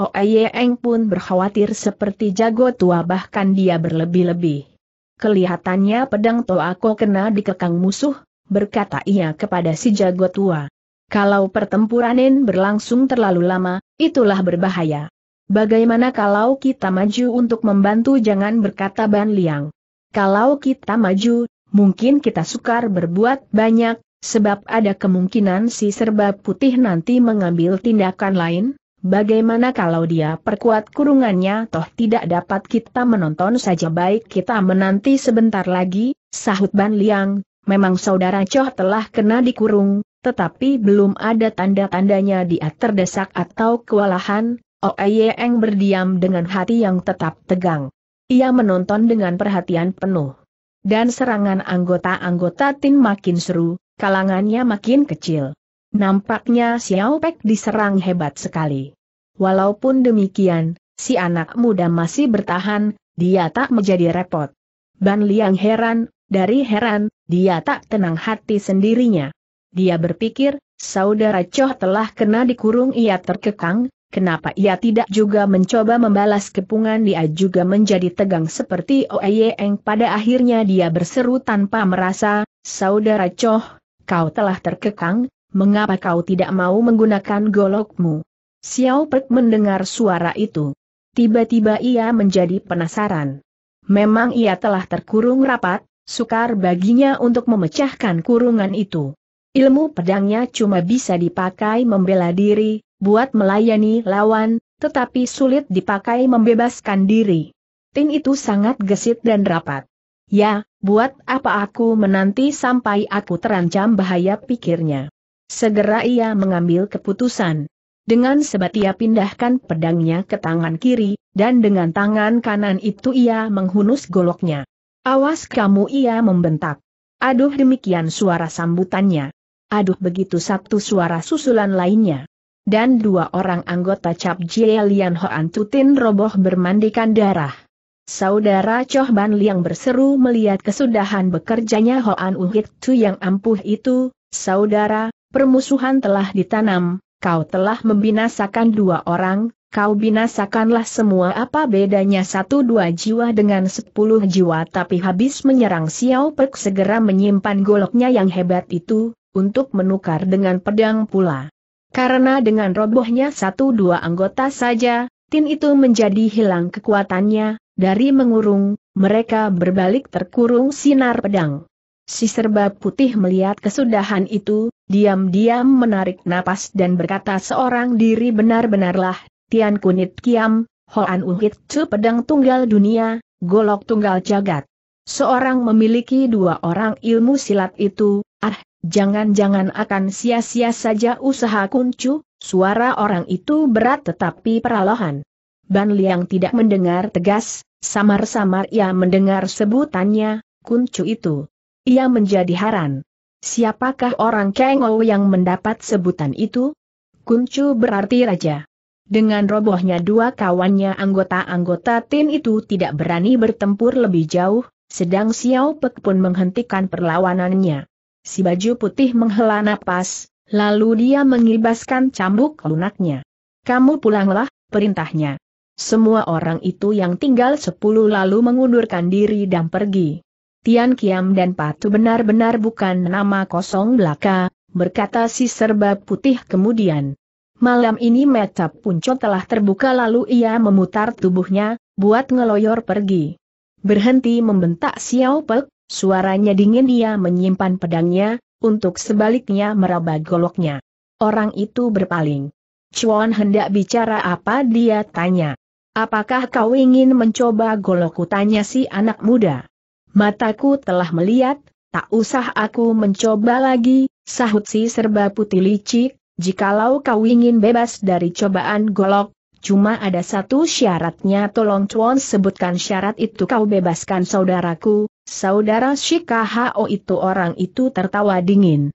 Oeyeng pun berkhawatir seperti jago tua bahkan dia berlebih-lebih. Kelihatannya pedang Toako kena dikekang musuh, berkata ia kepada si jago tua. Kalau pertempuranin berlangsung terlalu lama, itulah berbahaya. Bagaimana kalau kita maju untuk membantu jangan berkata Ban Liang. Kalau kita maju, mungkin kita sukar berbuat banyak, sebab ada kemungkinan si serba putih nanti mengambil tindakan lain, Bagaimana kalau dia perkuat kurungannya toh tidak dapat kita menonton saja baik kita menanti sebentar lagi, sahut Ban Liang, memang saudara Choh telah kena dikurung, tetapi belum ada tanda-tandanya dia terdesak atau kewalahan, Oeyeng oh, berdiam dengan hati yang tetap tegang. Ia menonton dengan perhatian penuh. Dan serangan anggota-anggota Tin makin seru, kalangannya makin kecil. Nampaknya Xiao Pek diserang hebat sekali. Walaupun demikian, si anak muda masih bertahan, dia tak menjadi repot. Ban Liang heran, dari heran, dia tak tenang hati sendirinya. Dia berpikir, saudara Choh telah kena dikurung ia terkekang, kenapa ia tidak juga mencoba membalas kepungan dia juga menjadi tegang seperti Oeyeng pada akhirnya dia berseru tanpa merasa, saudara Choh, kau telah terkekang, mengapa kau tidak mau menggunakan golokmu? Xiao Pek mendengar suara itu. Tiba-tiba ia menjadi penasaran. Memang ia telah terkurung rapat, sukar baginya untuk memecahkan kurungan itu. Ilmu pedangnya cuma bisa dipakai membela diri, buat melayani lawan, tetapi sulit dipakai membebaskan diri. Tin itu sangat gesit dan rapat. Ya, buat apa aku menanti sampai aku terancam bahaya pikirnya. Segera ia mengambil keputusan. Dengan sebat ia pindahkan pedangnya ke tangan kiri, dan dengan tangan kanan itu ia menghunus goloknya. Awas kamu ia membentak. Aduh demikian suara sambutannya. Aduh begitu satu suara susulan lainnya. Dan dua orang anggota Cap Jie Lian Hoan Tutin roboh bermandikan darah. Saudara Choh Ban Liang berseru melihat kesudahan bekerjanya Hoan Uhit Tu yang ampuh itu, Saudara, Permusuhan telah ditanam, kau telah membinasakan dua orang, kau binasakanlah semua apa bedanya satu dua jiwa dengan sepuluh jiwa tapi habis menyerang Xiao Pek segera menyimpan goloknya yang hebat itu, untuk menukar dengan pedang pula. Karena dengan robohnya satu dua anggota saja, Tin itu menjadi hilang kekuatannya, dari mengurung, mereka berbalik terkurung sinar pedang. Si serba putih melihat kesudahan itu, diam-diam menarik napas dan berkata seorang diri benar-benarlah, Tian Kunit Kiam, Hoan Uhit Tsu Pedang Tunggal Dunia, Golok Tunggal Jagat. Seorang memiliki dua orang ilmu silat itu, ah, jangan-jangan akan sia-sia saja usaha kuncu, suara orang itu berat tetapi peralahan. Ban Liang tidak mendengar tegas, samar-samar ia mendengar sebutannya, kuncu itu. Ia menjadi haran. Siapakah orang ngau yang mendapat sebutan itu? Kuncu berarti raja. Dengan robohnya dua kawannya anggota-anggota tim itu tidak berani bertempur lebih jauh, sedang Xiao Pek pun menghentikan perlawanannya. Si baju putih menghela napas, lalu dia mengibaskan cambuk lunaknya. Kamu pulanglah, perintahnya. Semua orang itu yang tinggal sepuluh lalu mengundurkan diri dan pergi. Tian Kiam dan Patu benar-benar bukan nama kosong belaka, berkata si serba putih kemudian. Malam ini mata punco telah terbuka lalu ia memutar tubuhnya, buat ngeloyor pergi. Berhenti membentak Xiao Pek, suaranya dingin ia menyimpan pedangnya, untuk sebaliknya meraba goloknya. Orang itu berpaling. Chuan hendak bicara apa dia tanya. Apakah kau ingin mencoba golokku tanya si anak muda? Mataku telah melihat, tak usah aku mencoba lagi, sahut si serba putih licik, jikalau kau ingin bebas dari cobaan golok, cuma ada satu syaratnya tolong cuan sebutkan syarat itu kau bebaskan saudaraku, saudara Shikahao itu orang itu tertawa dingin.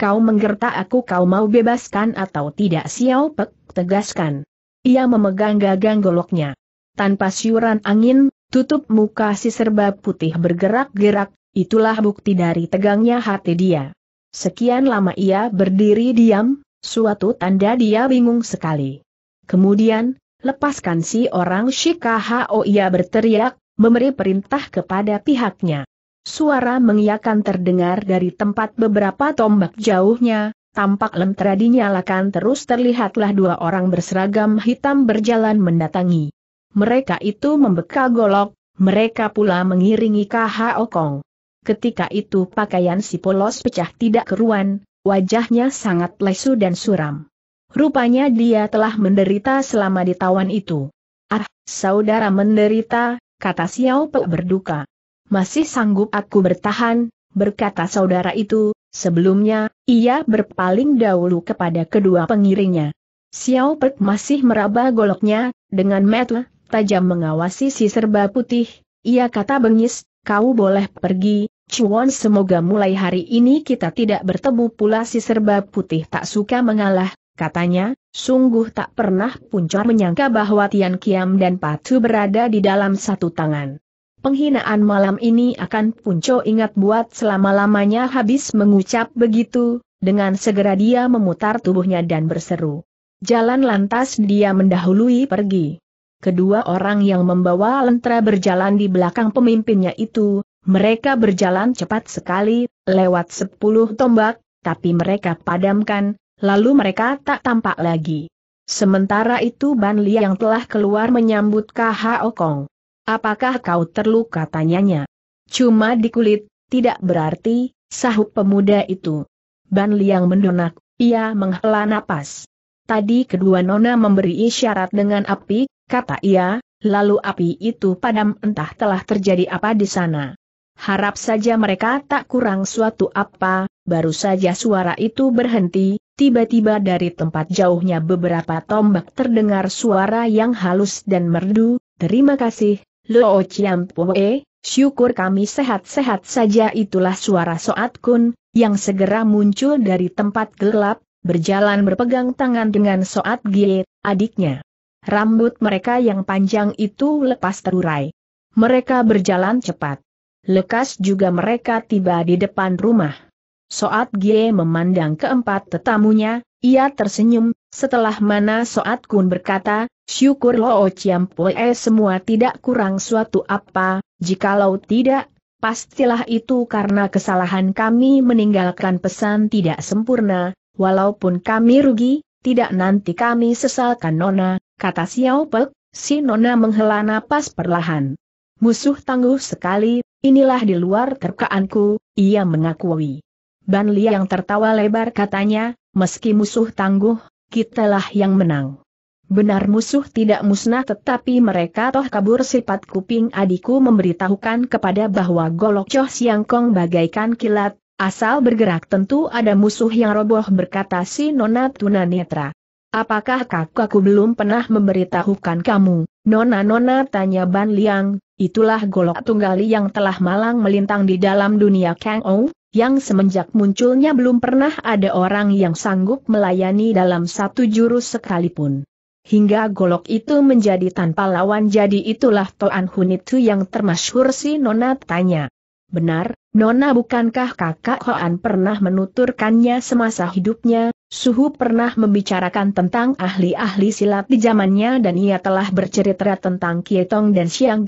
Kau menggertak aku kau mau bebaskan atau tidak Xiao Pek, tegaskan. Ia memegang gagang goloknya. Tanpa siuran angin, Tutup muka si serba putih bergerak-gerak, itulah bukti dari tegangnya hati dia. Sekian lama ia berdiri diam, suatu tanda dia bingung sekali. Kemudian, lepaskan si orang Shikahao oh, ia berteriak, memberi perintah kepada pihaknya. Suara mengiakan terdengar dari tempat beberapa tombak jauhnya, tampak lentera dinyalakan terus terlihatlah dua orang berseragam hitam berjalan mendatangi. Mereka itu membekal golok, mereka pula mengiringi K.H. Kong. Ketika itu pakaian si polos pecah tidak keruan, wajahnya sangat lesu dan suram. Rupanya dia telah menderita selama ditawan itu. Ah, saudara menderita, kata Xiao Pe berduka. Masih sanggup aku bertahan, berkata saudara itu, sebelumnya, ia berpaling dahulu kepada kedua pengiringnya. Xiao Pe masih meraba goloknya, dengan metu tajam mengawasi si serba putih, ia kata bengis, kau boleh pergi, Cuan semoga mulai hari ini kita tidak bertemu pula si serba putih tak suka mengalah, katanya, sungguh tak pernah puncar menyangka bahwa Tian Kiam dan Patu berada di dalam satu tangan. Penghinaan malam ini akan punco ingat buat selama-lamanya habis mengucap begitu, dengan segera dia memutar tubuhnya dan berseru. Jalan lantas dia mendahului pergi kedua orang yang membawa lentera berjalan di belakang pemimpinnya itu, mereka berjalan cepat sekali, lewat sepuluh tombak, tapi mereka padamkan, lalu mereka tak tampak lagi. Sementara itu Ban Li yang telah keluar menyambut KH Okong. Apakah kau terluka tanyanya? Cuma di kulit, tidak berarti, sahut pemuda itu. Ban Liang mendonak, ia menghela napas. Tadi kedua nona memberi isyarat dengan api, kata ia, lalu api itu padam entah telah terjadi apa di sana. Harap saja mereka tak kurang suatu apa, baru saja suara itu berhenti, tiba-tiba dari tempat jauhnya beberapa tombak terdengar suara yang halus dan merdu, terima kasih, Lo Chiampoe, syukur kami sehat-sehat saja itulah suara Soat Kun, yang segera muncul dari tempat gelap, berjalan berpegang tangan dengan Soat Gie, adiknya. Rambut mereka yang panjang itu lepas terurai. Mereka berjalan cepat. Lekas juga mereka tiba di depan rumah. Soat Gie memandang keempat tetamunya, ia tersenyum, setelah mana Soat Kun berkata, syukur Loo Chiam semua tidak kurang suatu apa, jikalau tidak, pastilah itu karena kesalahan kami meninggalkan pesan tidak sempurna, walaupun kami rugi, tidak nanti kami sesalkan Nona, kata Xiao Pek, si Nona menghela napas perlahan. Musuh tangguh sekali, inilah di luar terkaanku, ia mengakui. Ban Li yang tertawa lebar katanya, meski musuh tangguh, kitalah yang menang. Benar musuh tidak musnah tetapi mereka toh kabur sifat kuping adikku memberitahukan kepada bahwa golok Choh Siang Kong bagaikan kilat, asal bergerak tentu ada musuh yang roboh berkata si Nona Tuna Netra. Apakah kakakku belum pernah memberitahukan kamu? Nona-nona tanya Ban Liang, itulah golok tunggali yang telah malang melintang di dalam dunia Kang Ou, yang semenjak munculnya belum pernah ada orang yang sanggup melayani dalam satu jurus sekalipun. Hingga golok itu menjadi tanpa lawan jadi itulah Toan Hun itu yang termasyhur si Nona tanya. Benar, Nona bukankah kakak Hoan pernah menuturkannya semasa hidupnya, Suhu pernah membicarakan tentang ahli-ahli silat di zamannya dan ia telah bercerita tentang Kietong dan Xiang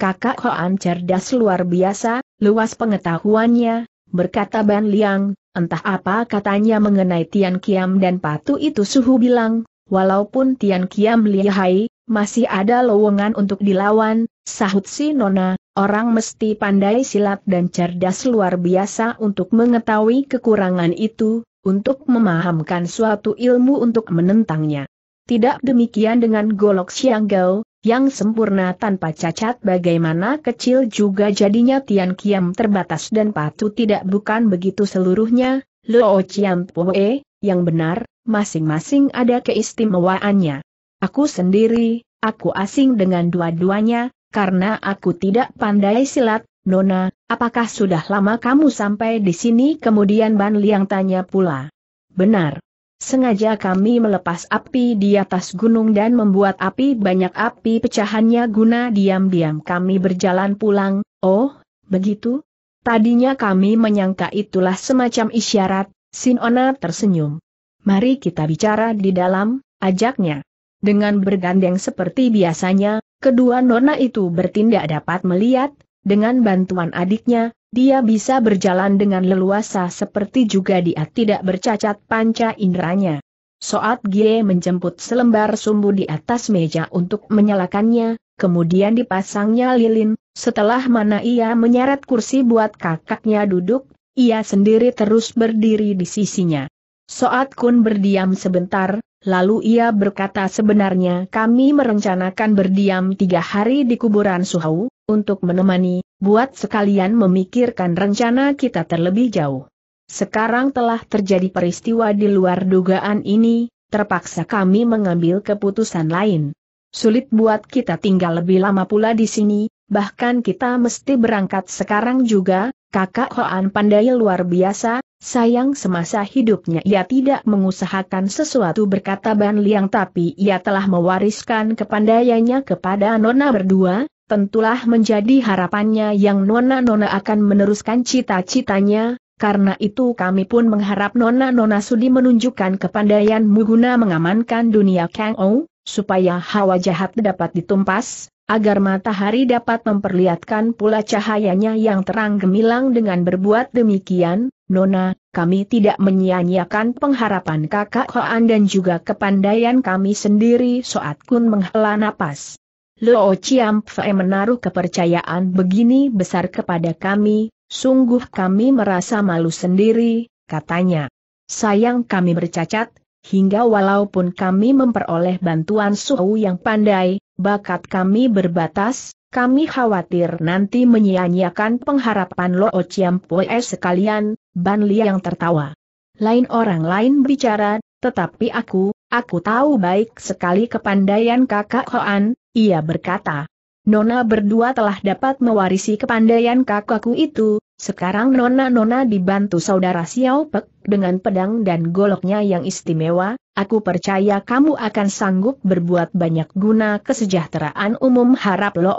kakak Hoan cerdas luar biasa, luas pengetahuannya, berkata Ban Liang, entah apa katanya mengenai Tian Kiam dan Patu itu Suhu bilang, walaupun Tian Kiam lihai, masih ada lowongan untuk dilawan, sahut si Nona, orang mesti pandai silat dan cerdas luar biasa untuk mengetahui kekurangan itu, untuk memahamkan suatu ilmu untuk menentangnya. Tidak demikian dengan Golok Xianggao, yang sempurna tanpa cacat bagaimana kecil juga jadinya Tian Kiam terbatas dan patuh tidak bukan begitu seluruhnya, Luo Chiam Poe, yang benar, masing-masing ada keistimewaannya. Aku sendiri, aku asing dengan dua-duanya, karena aku tidak pandai silat, Nona, apakah sudah lama kamu sampai di sini? Kemudian Ban Liang tanya pula. Benar. Sengaja kami melepas api di atas gunung dan membuat api banyak api pecahannya guna diam-diam kami berjalan pulang, oh, begitu? Tadinya kami menyangka itulah semacam isyarat, Sinona tersenyum. Mari kita bicara di dalam, ajaknya. Dengan bergandeng seperti biasanya, kedua nona itu bertindak dapat melihat, dengan bantuan adiknya, dia bisa berjalan dengan leluasa seperti juga dia tidak bercacat panca inderanya. Soat Gie menjemput selembar sumbu di atas meja untuk menyalakannya, kemudian dipasangnya lilin, setelah mana ia menyeret kursi buat kakaknya duduk, ia sendiri terus berdiri di sisinya. Soat Kun berdiam sebentar, lalu ia berkata sebenarnya kami merencanakan berdiam tiga hari di kuburan Suhau, untuk menemani, buat sekalian memikirkan rencana kita terlebih jauh. Sekarang telah terjadi peristiwa di luar dugaan ini, terpaksa kami mengambil keputusan lain. Sulit buat kita tinggal lebih lama pula di sini, bahkan kita mesti berangkat sekarang juga, kakak Hoan pandai luar biasa, Sayang semasa hidupnya ia tidak mengusahakan sesuatu berkata Ban Liang tapi ia telah mewariskan kepandaiannya kepada Nona berdua, tentulah menjadi harapannya yang Nona-Nona akan meneruskan cita-citanya, karena itu kami pun mengharap Nona-Nona Sudi menunjukkan kepandaian guna mengamankan dunia Kang Ou, supaya hawa jahat dapat ditumpas, agar matahari dapat memperlihatkan pula cahayanya yang terang gemilang dengan berbuat demikian, Nona, kami tidak menyia-nyiakan pengharapan kakak Hoan dan juga kepandaian kami sendiri saat Kun menghela napas. Luo Chiam Fe menaruh kepercayaan begini besar kepada kami, sungguh kami merasa malu sendiri, katanya. Sayang kami bercacat, hingga walaupun kami memperoleh bantuan suhu yang pandai, bakat kami berbatas, kami khawatir nanti menyia-nyiakan pengharapan Luo Chiam Fe sekalian, Ban Liang tertawa. Lain orang lain bicara tetapi aku, aku tahu baik sekali kepandaian kakak Hoan, ia berkata. Nona berdua telah dapat mewarisi kepandaian kakakku itu, sekarang Nona-Nona dibantu saudara Xiao Pe, dengan pedang dan goloknya yang istimewa, aku percaya kamu akan sanggup berbuat banyak guna kesejahteraan umum harap Lo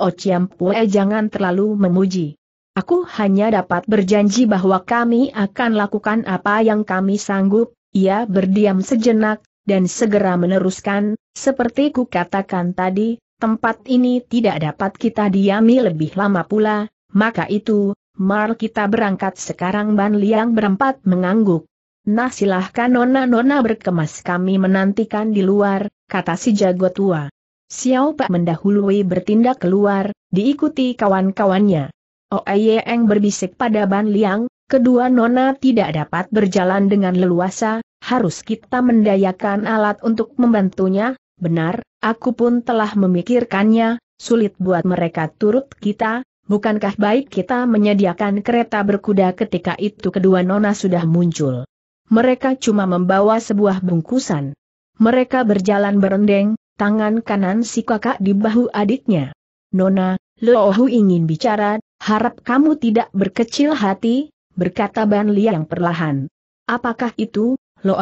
Pue jangan terlalu memuji. Aku hanya dapat berjanji bahwa kami akan lakukan apa yang kami sanggup, ia berdiam sejenak, dan segera meneruskan, seperti ku katakan tadi, tempat ini tidak dapat kita diami lebih lama pula, maka itu, mar kita berangkat sekarang Ban Liang berempat mengangguk. Nah silahkan nona-nona berkemas kami menantikan di luar, kata si jago tua. Xiao Pak mendahului bertindak keluar, diikuti kawan-kawannya. Oh ayeng berbisik pada Ban Liang, kedua nona tidak dapat berjalan dengan leluasa, harus kita mendayakan alat untuk membantunya, benar, aku pun telah memikirkannya, sulit buat mereka turut kita, bukankah baik kita menyediakan kereta berkuda ketika itu kedua nona sudah muncul. Mereka cuma membawa sebuah bungkusan. Mereka berjalan berendeng, tangan kanan si kakak di bahu adiknya. Nona, Lohu ingin bicara, harap kamu tidak berkecil hati, berkata Ban Liang perlahan. Apakah itu, Lo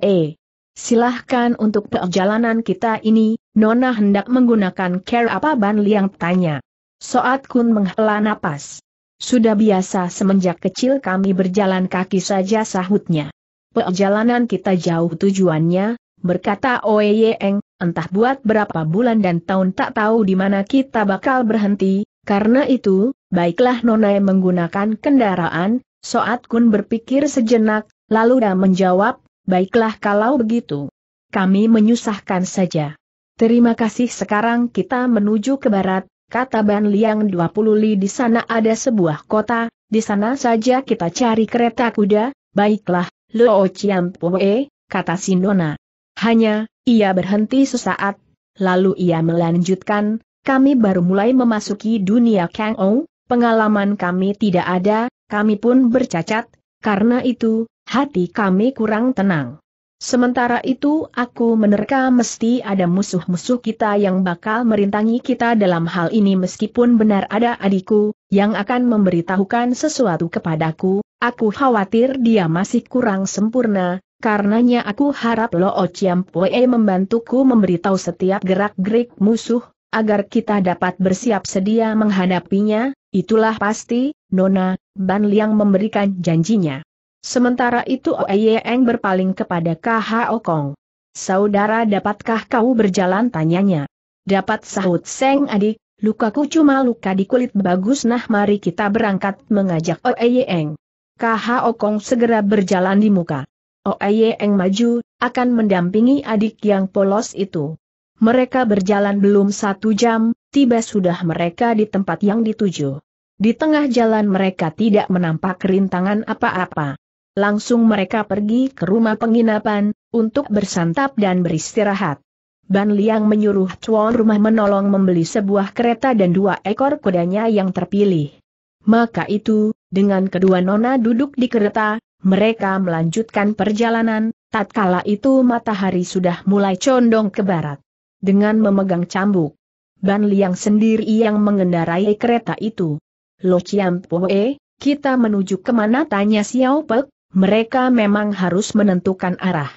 Eh. Silahkan untuk perjalanan kita ini, Nona hendak menggunakan care apa Ban Liang tanya. Soat Kun menghela napas. Sudah biasa semenjak kecil kami berjalan kaki saja sahutnya. Perjalanan kita jauh tujuannya, berkata Oe Eng, entah buat berapa bulan dan tahun tak tahu di mana kita bakal berhenti, karena itu, Baiklah Nona yang menggunakan kendaraan, Soat Kun berpikir sejenak, lalu dia menjawab, baiklah kalau begitu. Kami menyusahkan saja. Terima kasih sekarang kita menuju ke barat, kata Ban Liang 20 li di sana ada sebuah kota, di sana saja kita cari kereta kuda, baiklah, Luo Chiam Pue, kata si Hanya, ia berhenti sesaat, lalu ia melanjutkan, kami baru mulai memasuki dunia Kang Ou, pengalaman kami tidak ada, kami pun bercacat, karena itu, hati kami kurang tenang. Sementara itu aku menerka mesti ada musuh-musuh kita yang bakal merintangi kita dalam hal ini meskipun benar ada adikku, yang akan memberitahukan sesuatu kepadaku, aku khawatir dia masih kurang sempurna, Karenanya aku harap Lo Pue membantuku memberitahu setiap gerak-gerik musuh, agar kita dapat bersiap sedia menghadapinya, Itulah pasti, Nona, Ban Liang memberikan janjinya. Sementara itu Oe berpaling kepada KH Okong. Saudara dapatkah kau berjalan tanyanya? Dapat sahut Seng adik, lukaku cuma luka di kulit bagus nah mari kita berangkat mengajak Oe KH KHO Okong segera berjalan di muka. Oe maju, akan mendampingi adik yang polos itu. Mereka berjalan belum satu jam, tiba sudah mereka di tempat yang dituju. Di tengah jalan mereka tidak menampak rintangan apa-apa. Langsung mereka pergi ke rumah penginapan, untuk bersantap dan beristirahat. Ban Liang menyuruh Chuan rumah menolong membeli sebuah kereta dan dua ekor kudanya yang terpilih. Maka itu, dengan kedua nona duduk di kereta, mereka melanjutkan perjalanan, tatkala itu matahari sudah mulai condong ke barat. Dengan memegang cambuk, Ban Liang sendiri yang mengendarai kereta itu. Lo Chiam Poe, kita menuju kemana tanya Xiao Pek, mereka memang harus menentukan arah.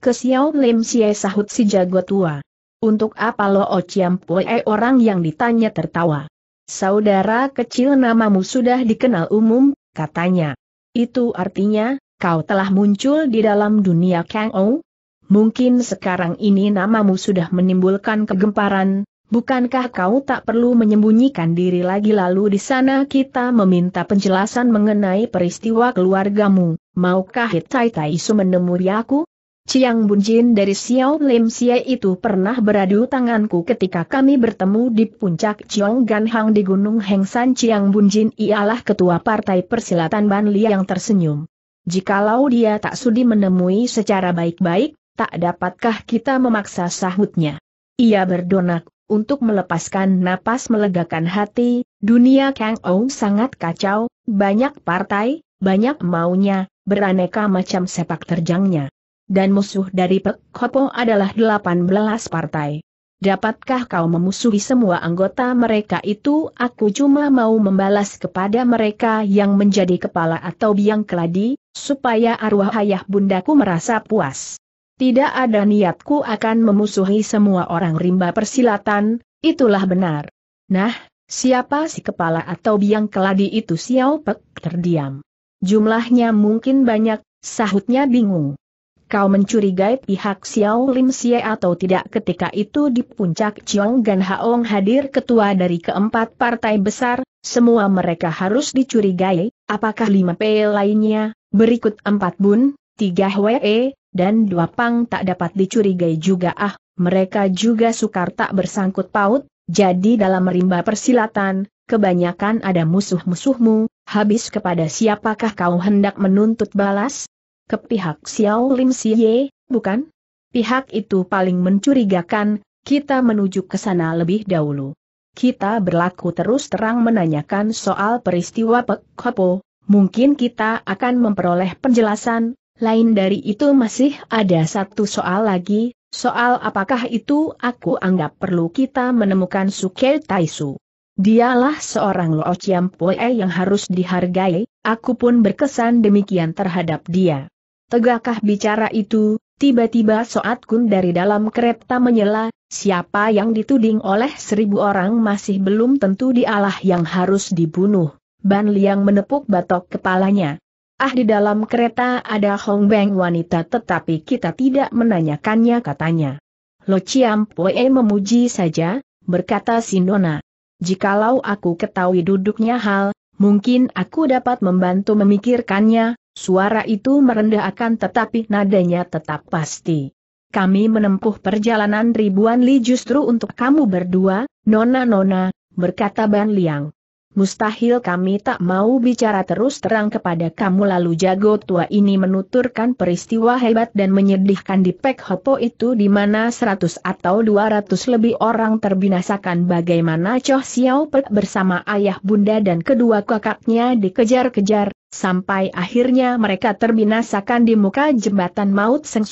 Ke Xiao Lim Xie sahut si jago tua. Untuk apa Lo Chiam Poe eh, orang yang ditanya tertawa. Saudara kecil namamu sudah dikenal umum, katanya. Itu artinya, kau telah muncul di dalam dunia Kang Ou. Mungkin sekarang ini namamu sudah menimbulkan kegemparan, Bukankah kau tak perlu menyembunyikan diri lagi lalu di sana kita meminta penjelasan mengenai peristiwa keluargamu, maukah Hitai Taisu menemui aku? Chiang Bunjin dari Xiao Lim Sia itu pernah beradu tanganku ketika kami bertemu di puncak Chiong Ganhang di Gunung Heng San. Chiang Bunjin ialah ketua partai persilatan Ban Li yang tersenyum. Jikalau dia tak sudi menemui secara baik-baik, tak dapatkah kita memaksa sahutnya? Ia berdonak, untuk melepaskan napas melegakan hati, dunia Kang Ou sangat kacau, banyak partai, banyak maunya, beraneka macam sepak terjangnya. Dan musuh dari Pek Kopo adalah 18 partai. Dapatkah kau memusuhi semua anggota mereka itu? Aku cuma mau membalas kepada mereka yang menjadi kepala atau biang keladi, supaya arwah ayah bundaku merasa puas. Tidak ada niatku akan memusuhi semua orang rimba persilatan, itulah benar. Nah, siapa si kepala atau biang keladi itu Xiao Pek terdiam. Jumlahnya mungkin banyak, sahutnya bingung. Kau mencurigai pihak Xiao Lim Xie atau tidak ketika itu di puncak Chiong Gan Haong hadir ketua dari keempat partai besar, semua mereka harus dicurigai, apakah lima P lainnya, berikut empat Bun, tiga we? E, dan dua pang tak dapat dicurigai juga ah, mereka juga sukar tak bersangkut paut, jadi dalam merimba persilatan, kebanyakan ada musuh-musuhmu, habis kepada siapakah kau hendak menuntut balas? Ke pihak Xiao Lim Siye, bukan? Pihak itu paling mencurigakan, kita menuju ke sana lebih dahulu. Kita berlaku terus terang menanyakan soal peristiwa Pek Kopo, mungkin kita akan memperoleh penjelasan, lain dari itu masih ada satu soal lagi, soal apakah itu aku anggap perlu kita menemukan Suke Taisu. Dialah seorang Lo Chiampoe yang harus dihargai, aku pun berkesan demikian terhadap dia. Tegakkah bicara itu, tiba-tiba Soat Kun dari dalam kereta menyela, siapa yang dituding oleh seribu orang masih belum tentu dialah yang harus dibunuh. Ban Liang menepuk batok kepalanya. Ah di dalam kereta ada Hong Beng wanita tetapi kita tidak menanyakannya katanya. Lo Chiam Pue memuji saja, berkata Sindona. Jikalau aku ketahui duduknya hal, mungkin aku dapat membantu memikirkannya, suara itu merendahkan, tetapi nadanya tetap pasti. Kami menempuh perjalanan ribuan li justru untuk kamu berdua, Nona-Nona, berkata Ban Liang. Mustahil kami tak mau bicara terus terang kepada kamu lalu jago tua ini menuturkan peristiwa hebat dan menyedihkan di Pek Hopo itu di mana seratus atau dua ratus lebih orang terbinasakan bagaimana Choh Xiao Pek bersama ayah bunda dan kedua kakaknya dikejar-kejar, sampai akhirnya mereka terbinasakan di muka jembatan maut Seng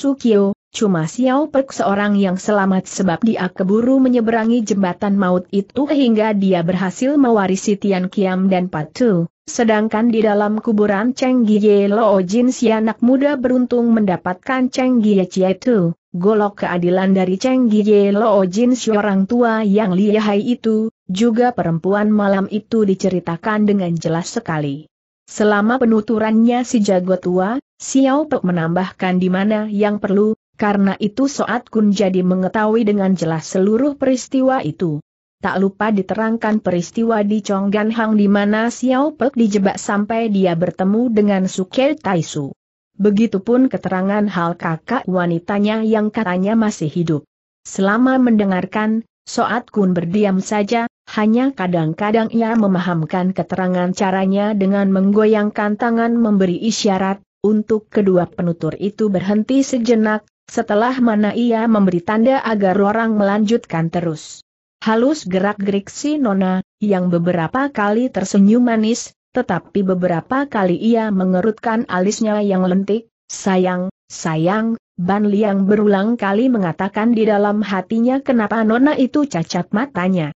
Cuma Xiao Pek seorang yang selamat sebab dia keburu menyeberangi jembatan maut itu hingga dia berhasil mewarisi Tian Kiam dan Patu. Sedangkan di dalam kuburan Cheng Gie Lo Jin si anak muda beruntung mendapatkan Cheng Gie Chie Tu, golok keadilan dari Cheng Gie Lo Jin si orang tua yang lihai itu, juga perempuan malam itu diceritakan dengan jelas sekali. Selama penuturannya si jago tua, Xiao Pek menambahkan di mana yang perlu karena itu Soat Kun jadi mengetahui dengan jelas seluruh peristiwa itu. Tak lupa diterangkan peristiwa di Chonggan Hang di mana Xiao Pek dijebak sampai dia bertemu dengan Sukel Taisu. Begitupun keterangan hal kakak wanitanya yang katanya masih hidup. Selama mendengarkan, Soat Kun berdiam saja, hanya kadang-kadang ia memahamkan keterangan caranya dengan menggoyangkan tangan memberi isyarat, untuk kedua penutur itu berhenti sejenak, setelah mana ia memberi tanda agar orang melanjutkan terus. Halus gerak-gerik si Nona, yang beberapa kali tersenyum manis, tetapi beberapa kali ia mengerutkan alisnya yang lentik, sayang, sayang, Ban Liang berulang kali mengatakan di dalam hatinya kenapa Nona itu cacat matanya.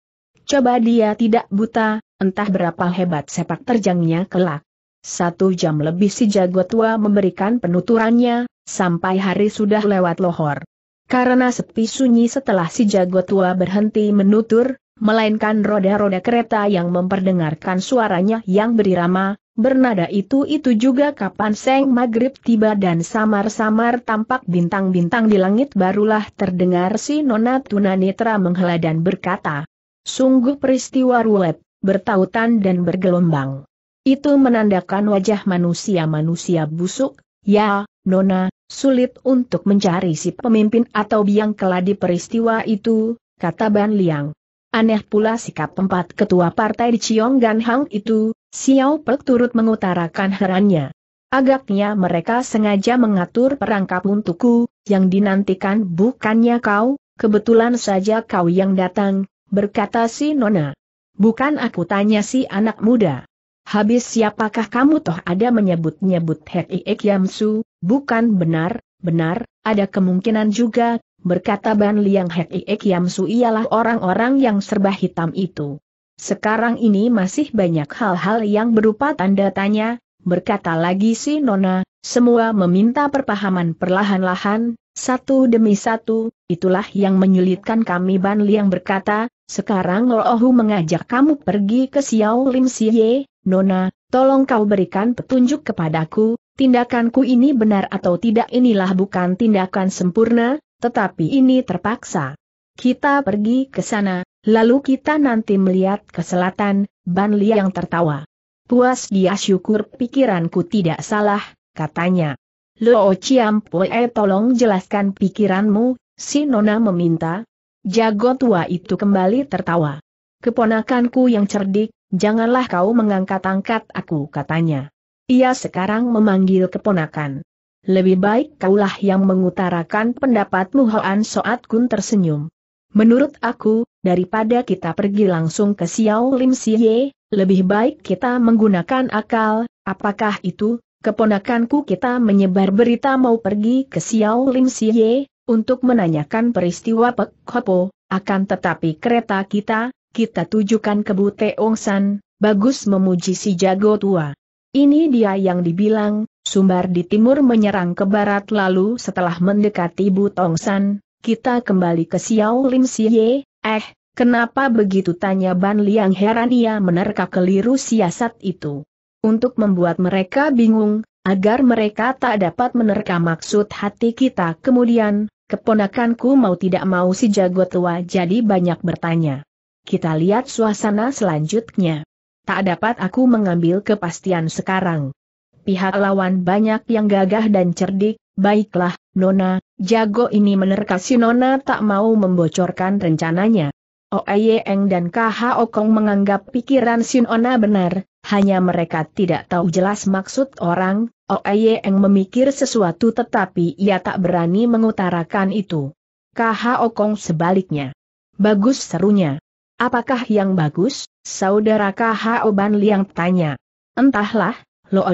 Coba dia tidak buta, entah berapa hebat sepak terjangnya kelak. Satu jam lebih si jago tua memberikan penuturannya, sampai hari sudah lewat lohor. Karena sepi sunyi setelah si jago tua berhenti menutur, melainkan roda-roda kereta yang memperdengarkan suaranya yang berirama, bernada itu-itu juga kapan seng maghrib tiba dan samar-samar tampak bintang-bintang di langit barulah terdengar si Nona Tunanetra menghela dan berkata, Sungguh peristiwa ruwet, bertautan dan bergelombang. Itu menandakan wajah manusia-manusia busuk, ya, Nona, Sulit untuk mencari si pemimpin atau biang keladi peristiwa itu, kata Ban Liang. Aneh pula sikap empat ketua partai di Chiong Gan Hang itu, Xiao Pek turut mengutarakan herannya. Agaknya mereka sengaja mengatur perangkap untukku, yang dinantikan bukannya kau, kebetulan saja kau yang datang, berkata si Nona. Bukan aku tanya si anak muda. Habis siapakah kamu toh ada menyebut-nyebut Hek Iek Yamsu, bukan benar, benar, ada kemungkinan juga, berkata Ban Liang Hek Iek Yamsu ialah orang-orang yang serba hitam itu. Sekarang ini masih banyak hal-hal yang berupa tanda tanya, berkata lagi si Nona, semua meminta perpahaman perlahan-lahan, satu demi satu, itulah yang menyulitkan kami Ban Liang berkata, sekarang Loohu mengajak kamu pergi ke Xiao Lim Siye, Nona, tolong kau berikan petunjuk kepadaku, tindakanku ini benar atau tidak inilah bukan tindakan sempurna, tetapi ini terpaksa. Kita pergi ke sana, lalu kita nanti melihat ke selatan, Ban yang tertawa. Puas dia syukur pikiranku tidak salah, katanya. Lo Chiam Poe tolong jelaskan pikiranmu, si Nona meminta. Jago tua itu kembali tertawa. Keponakanku yang cerdik, janganlah kau mengangkat-angkat aku katanya. Ia sekarang memanggil keponakan. Lebih baik kaulah yang mengutarakan pendapatmu Hoan Soat Kun tersenyum. Menurut aku, daripada kita pergi langsung ke Xiao Lim Siye, lebih baik kita menggunakan akal, apakah itu, keponakanku kita menyebar berita mau pergi ke Xiao Lim Siye, untuk menanyakan peristiwa Pek Hopo, akan tetapi kereta kita, kita tujukan ke Bute San, bagus memuji si jago tua. Ini dia yang dibilang, sumbar di timur menyerang ke barat lalu setelah mendekati Ong San, kita kembali ke Xiao Lim Siye, eh, kenapa begitu tanya Ban Liang heran ia menerka keliru siasat itu. Untuk membuat mereka bingung, agar mereka tak dapat menerka maksud hati kita kemudian, keponakanku mau tidak mau si jago tua jadi banyak bertanya. Kita lihat suasana selanjutnya. Tak dapat aku mengambil kepastian sekarang. Pihak lawan banyak yang gagah dan cerdik, baiklah, Nona, jago ini menerkasi Nona tak mau membocorkan rencananya. Oeyeng oh, dan KH Okong menganggap pikiran Nona benar, hanya mereka tidak tahu jelas maksud orang, Oeyeng oh, memikir sesuatu tetapi ia tak berani mengutarakan itu. KH Okong sebaliknya. Bagus serunya. Apakah yang bagus? Saudara K.H.O. Ban Liang tanya. Entahlah, Lo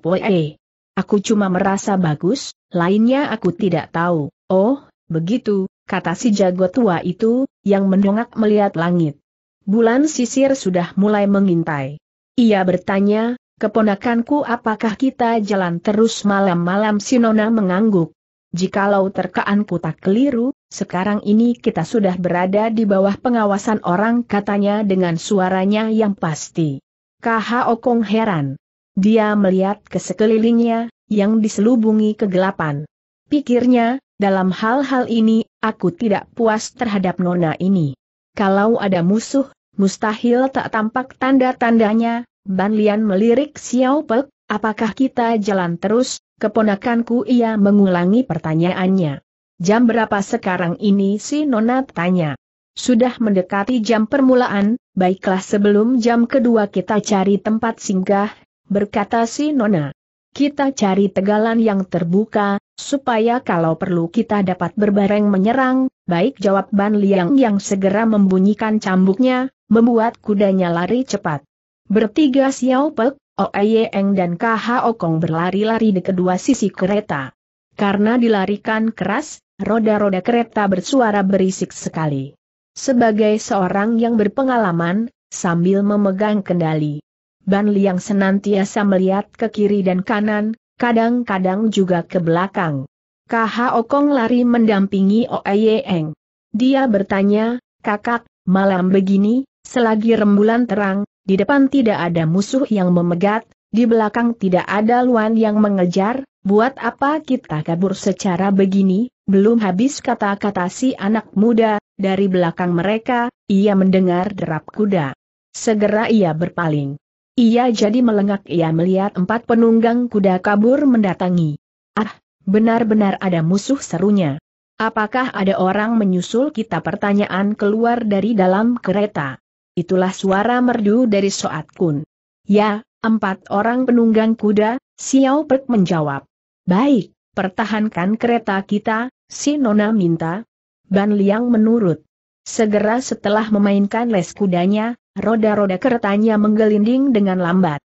Poe. Aku cuma merasa bagus, lainnya aku tidak tahu. Oh, begitu, kata si jago tua itu, yang mendongak melihat langit. Bulan sisir sudah mulai mengintai. Ia bertanya, keponakanku apakah kita jalan terus malam-malam si Nona mengangguk. Jikalau terkaanku tak keliru, sekarang ini kita sudah berada di bawah pengawasan orang katanya dengan suaranya yang pasti. Kaha Okong heran. Dia melihat ke sekelilingnya, yang diselubungi kegelapan. Pikirnya, dalam hal-hal ini, aku tidak puas terhadap nona ini. Kalau ada musuh, mustahil tak tampak tanda-tandanya, Ban Lian melirik Xiao Pek, apakah kita jalan terus, keponakanku ia mengulangi pertanyaannya. Jam berapa sekarang ini si Nona tanya. Sudah mendekati jam permulaan, baiklah sebelum jam kedua kita cari tempat singgah, berkata si Nona. Kita cari tegalan yang terbuka, supaya kalau perlu kita dapat berbareng menyerang, baik jawab Ban Liang yang segera membunyikan cambuknya, membuat kudanya lari cepat. Bertiga Xiao Pek, Oe oh Eng dan KH Okong berlari-lari di kedua sisi kereta. Karena dilarikan keras, roda-roda kereta bersuara berisik sekali. Sebagai seorang yang berpengalaman, sambil memegang kendali, Ban Liang senantiasa melihat ke kiri dan kanan, kadang-kadang juga ke belakang. KH Okong lari mendampingi Oeyeng. Dia bertanya, kakak, malam begini, selagi rembulan terang, di depan tidak ada musuh yang memegat, di belakang tidak ada luan yang mengejar, Buat apa kita kabur secara begini? Belum habis kata-kata si anak muda, dari belakang mereka, ia mendengar derap kuda. Segera ia berpaling. Ia jadi melengak ia melihat empat penunggang kuda kabur mendatangi. Ah, benar-benar ada musuh serunya. Apakah ada orang menyusul kita pertanyaan keluar dari dalam kereta? Itulah suara merdu dari Soat Kun. Ya, empat orang penunggang kuda, Xiao Pek menjawab. Baik, pertahankan kereta kita, si Nona minta. Ban Liang menurut. Segera setelah memainkan les kudanya, roda-roda keretanya menggelinding dengan lambat.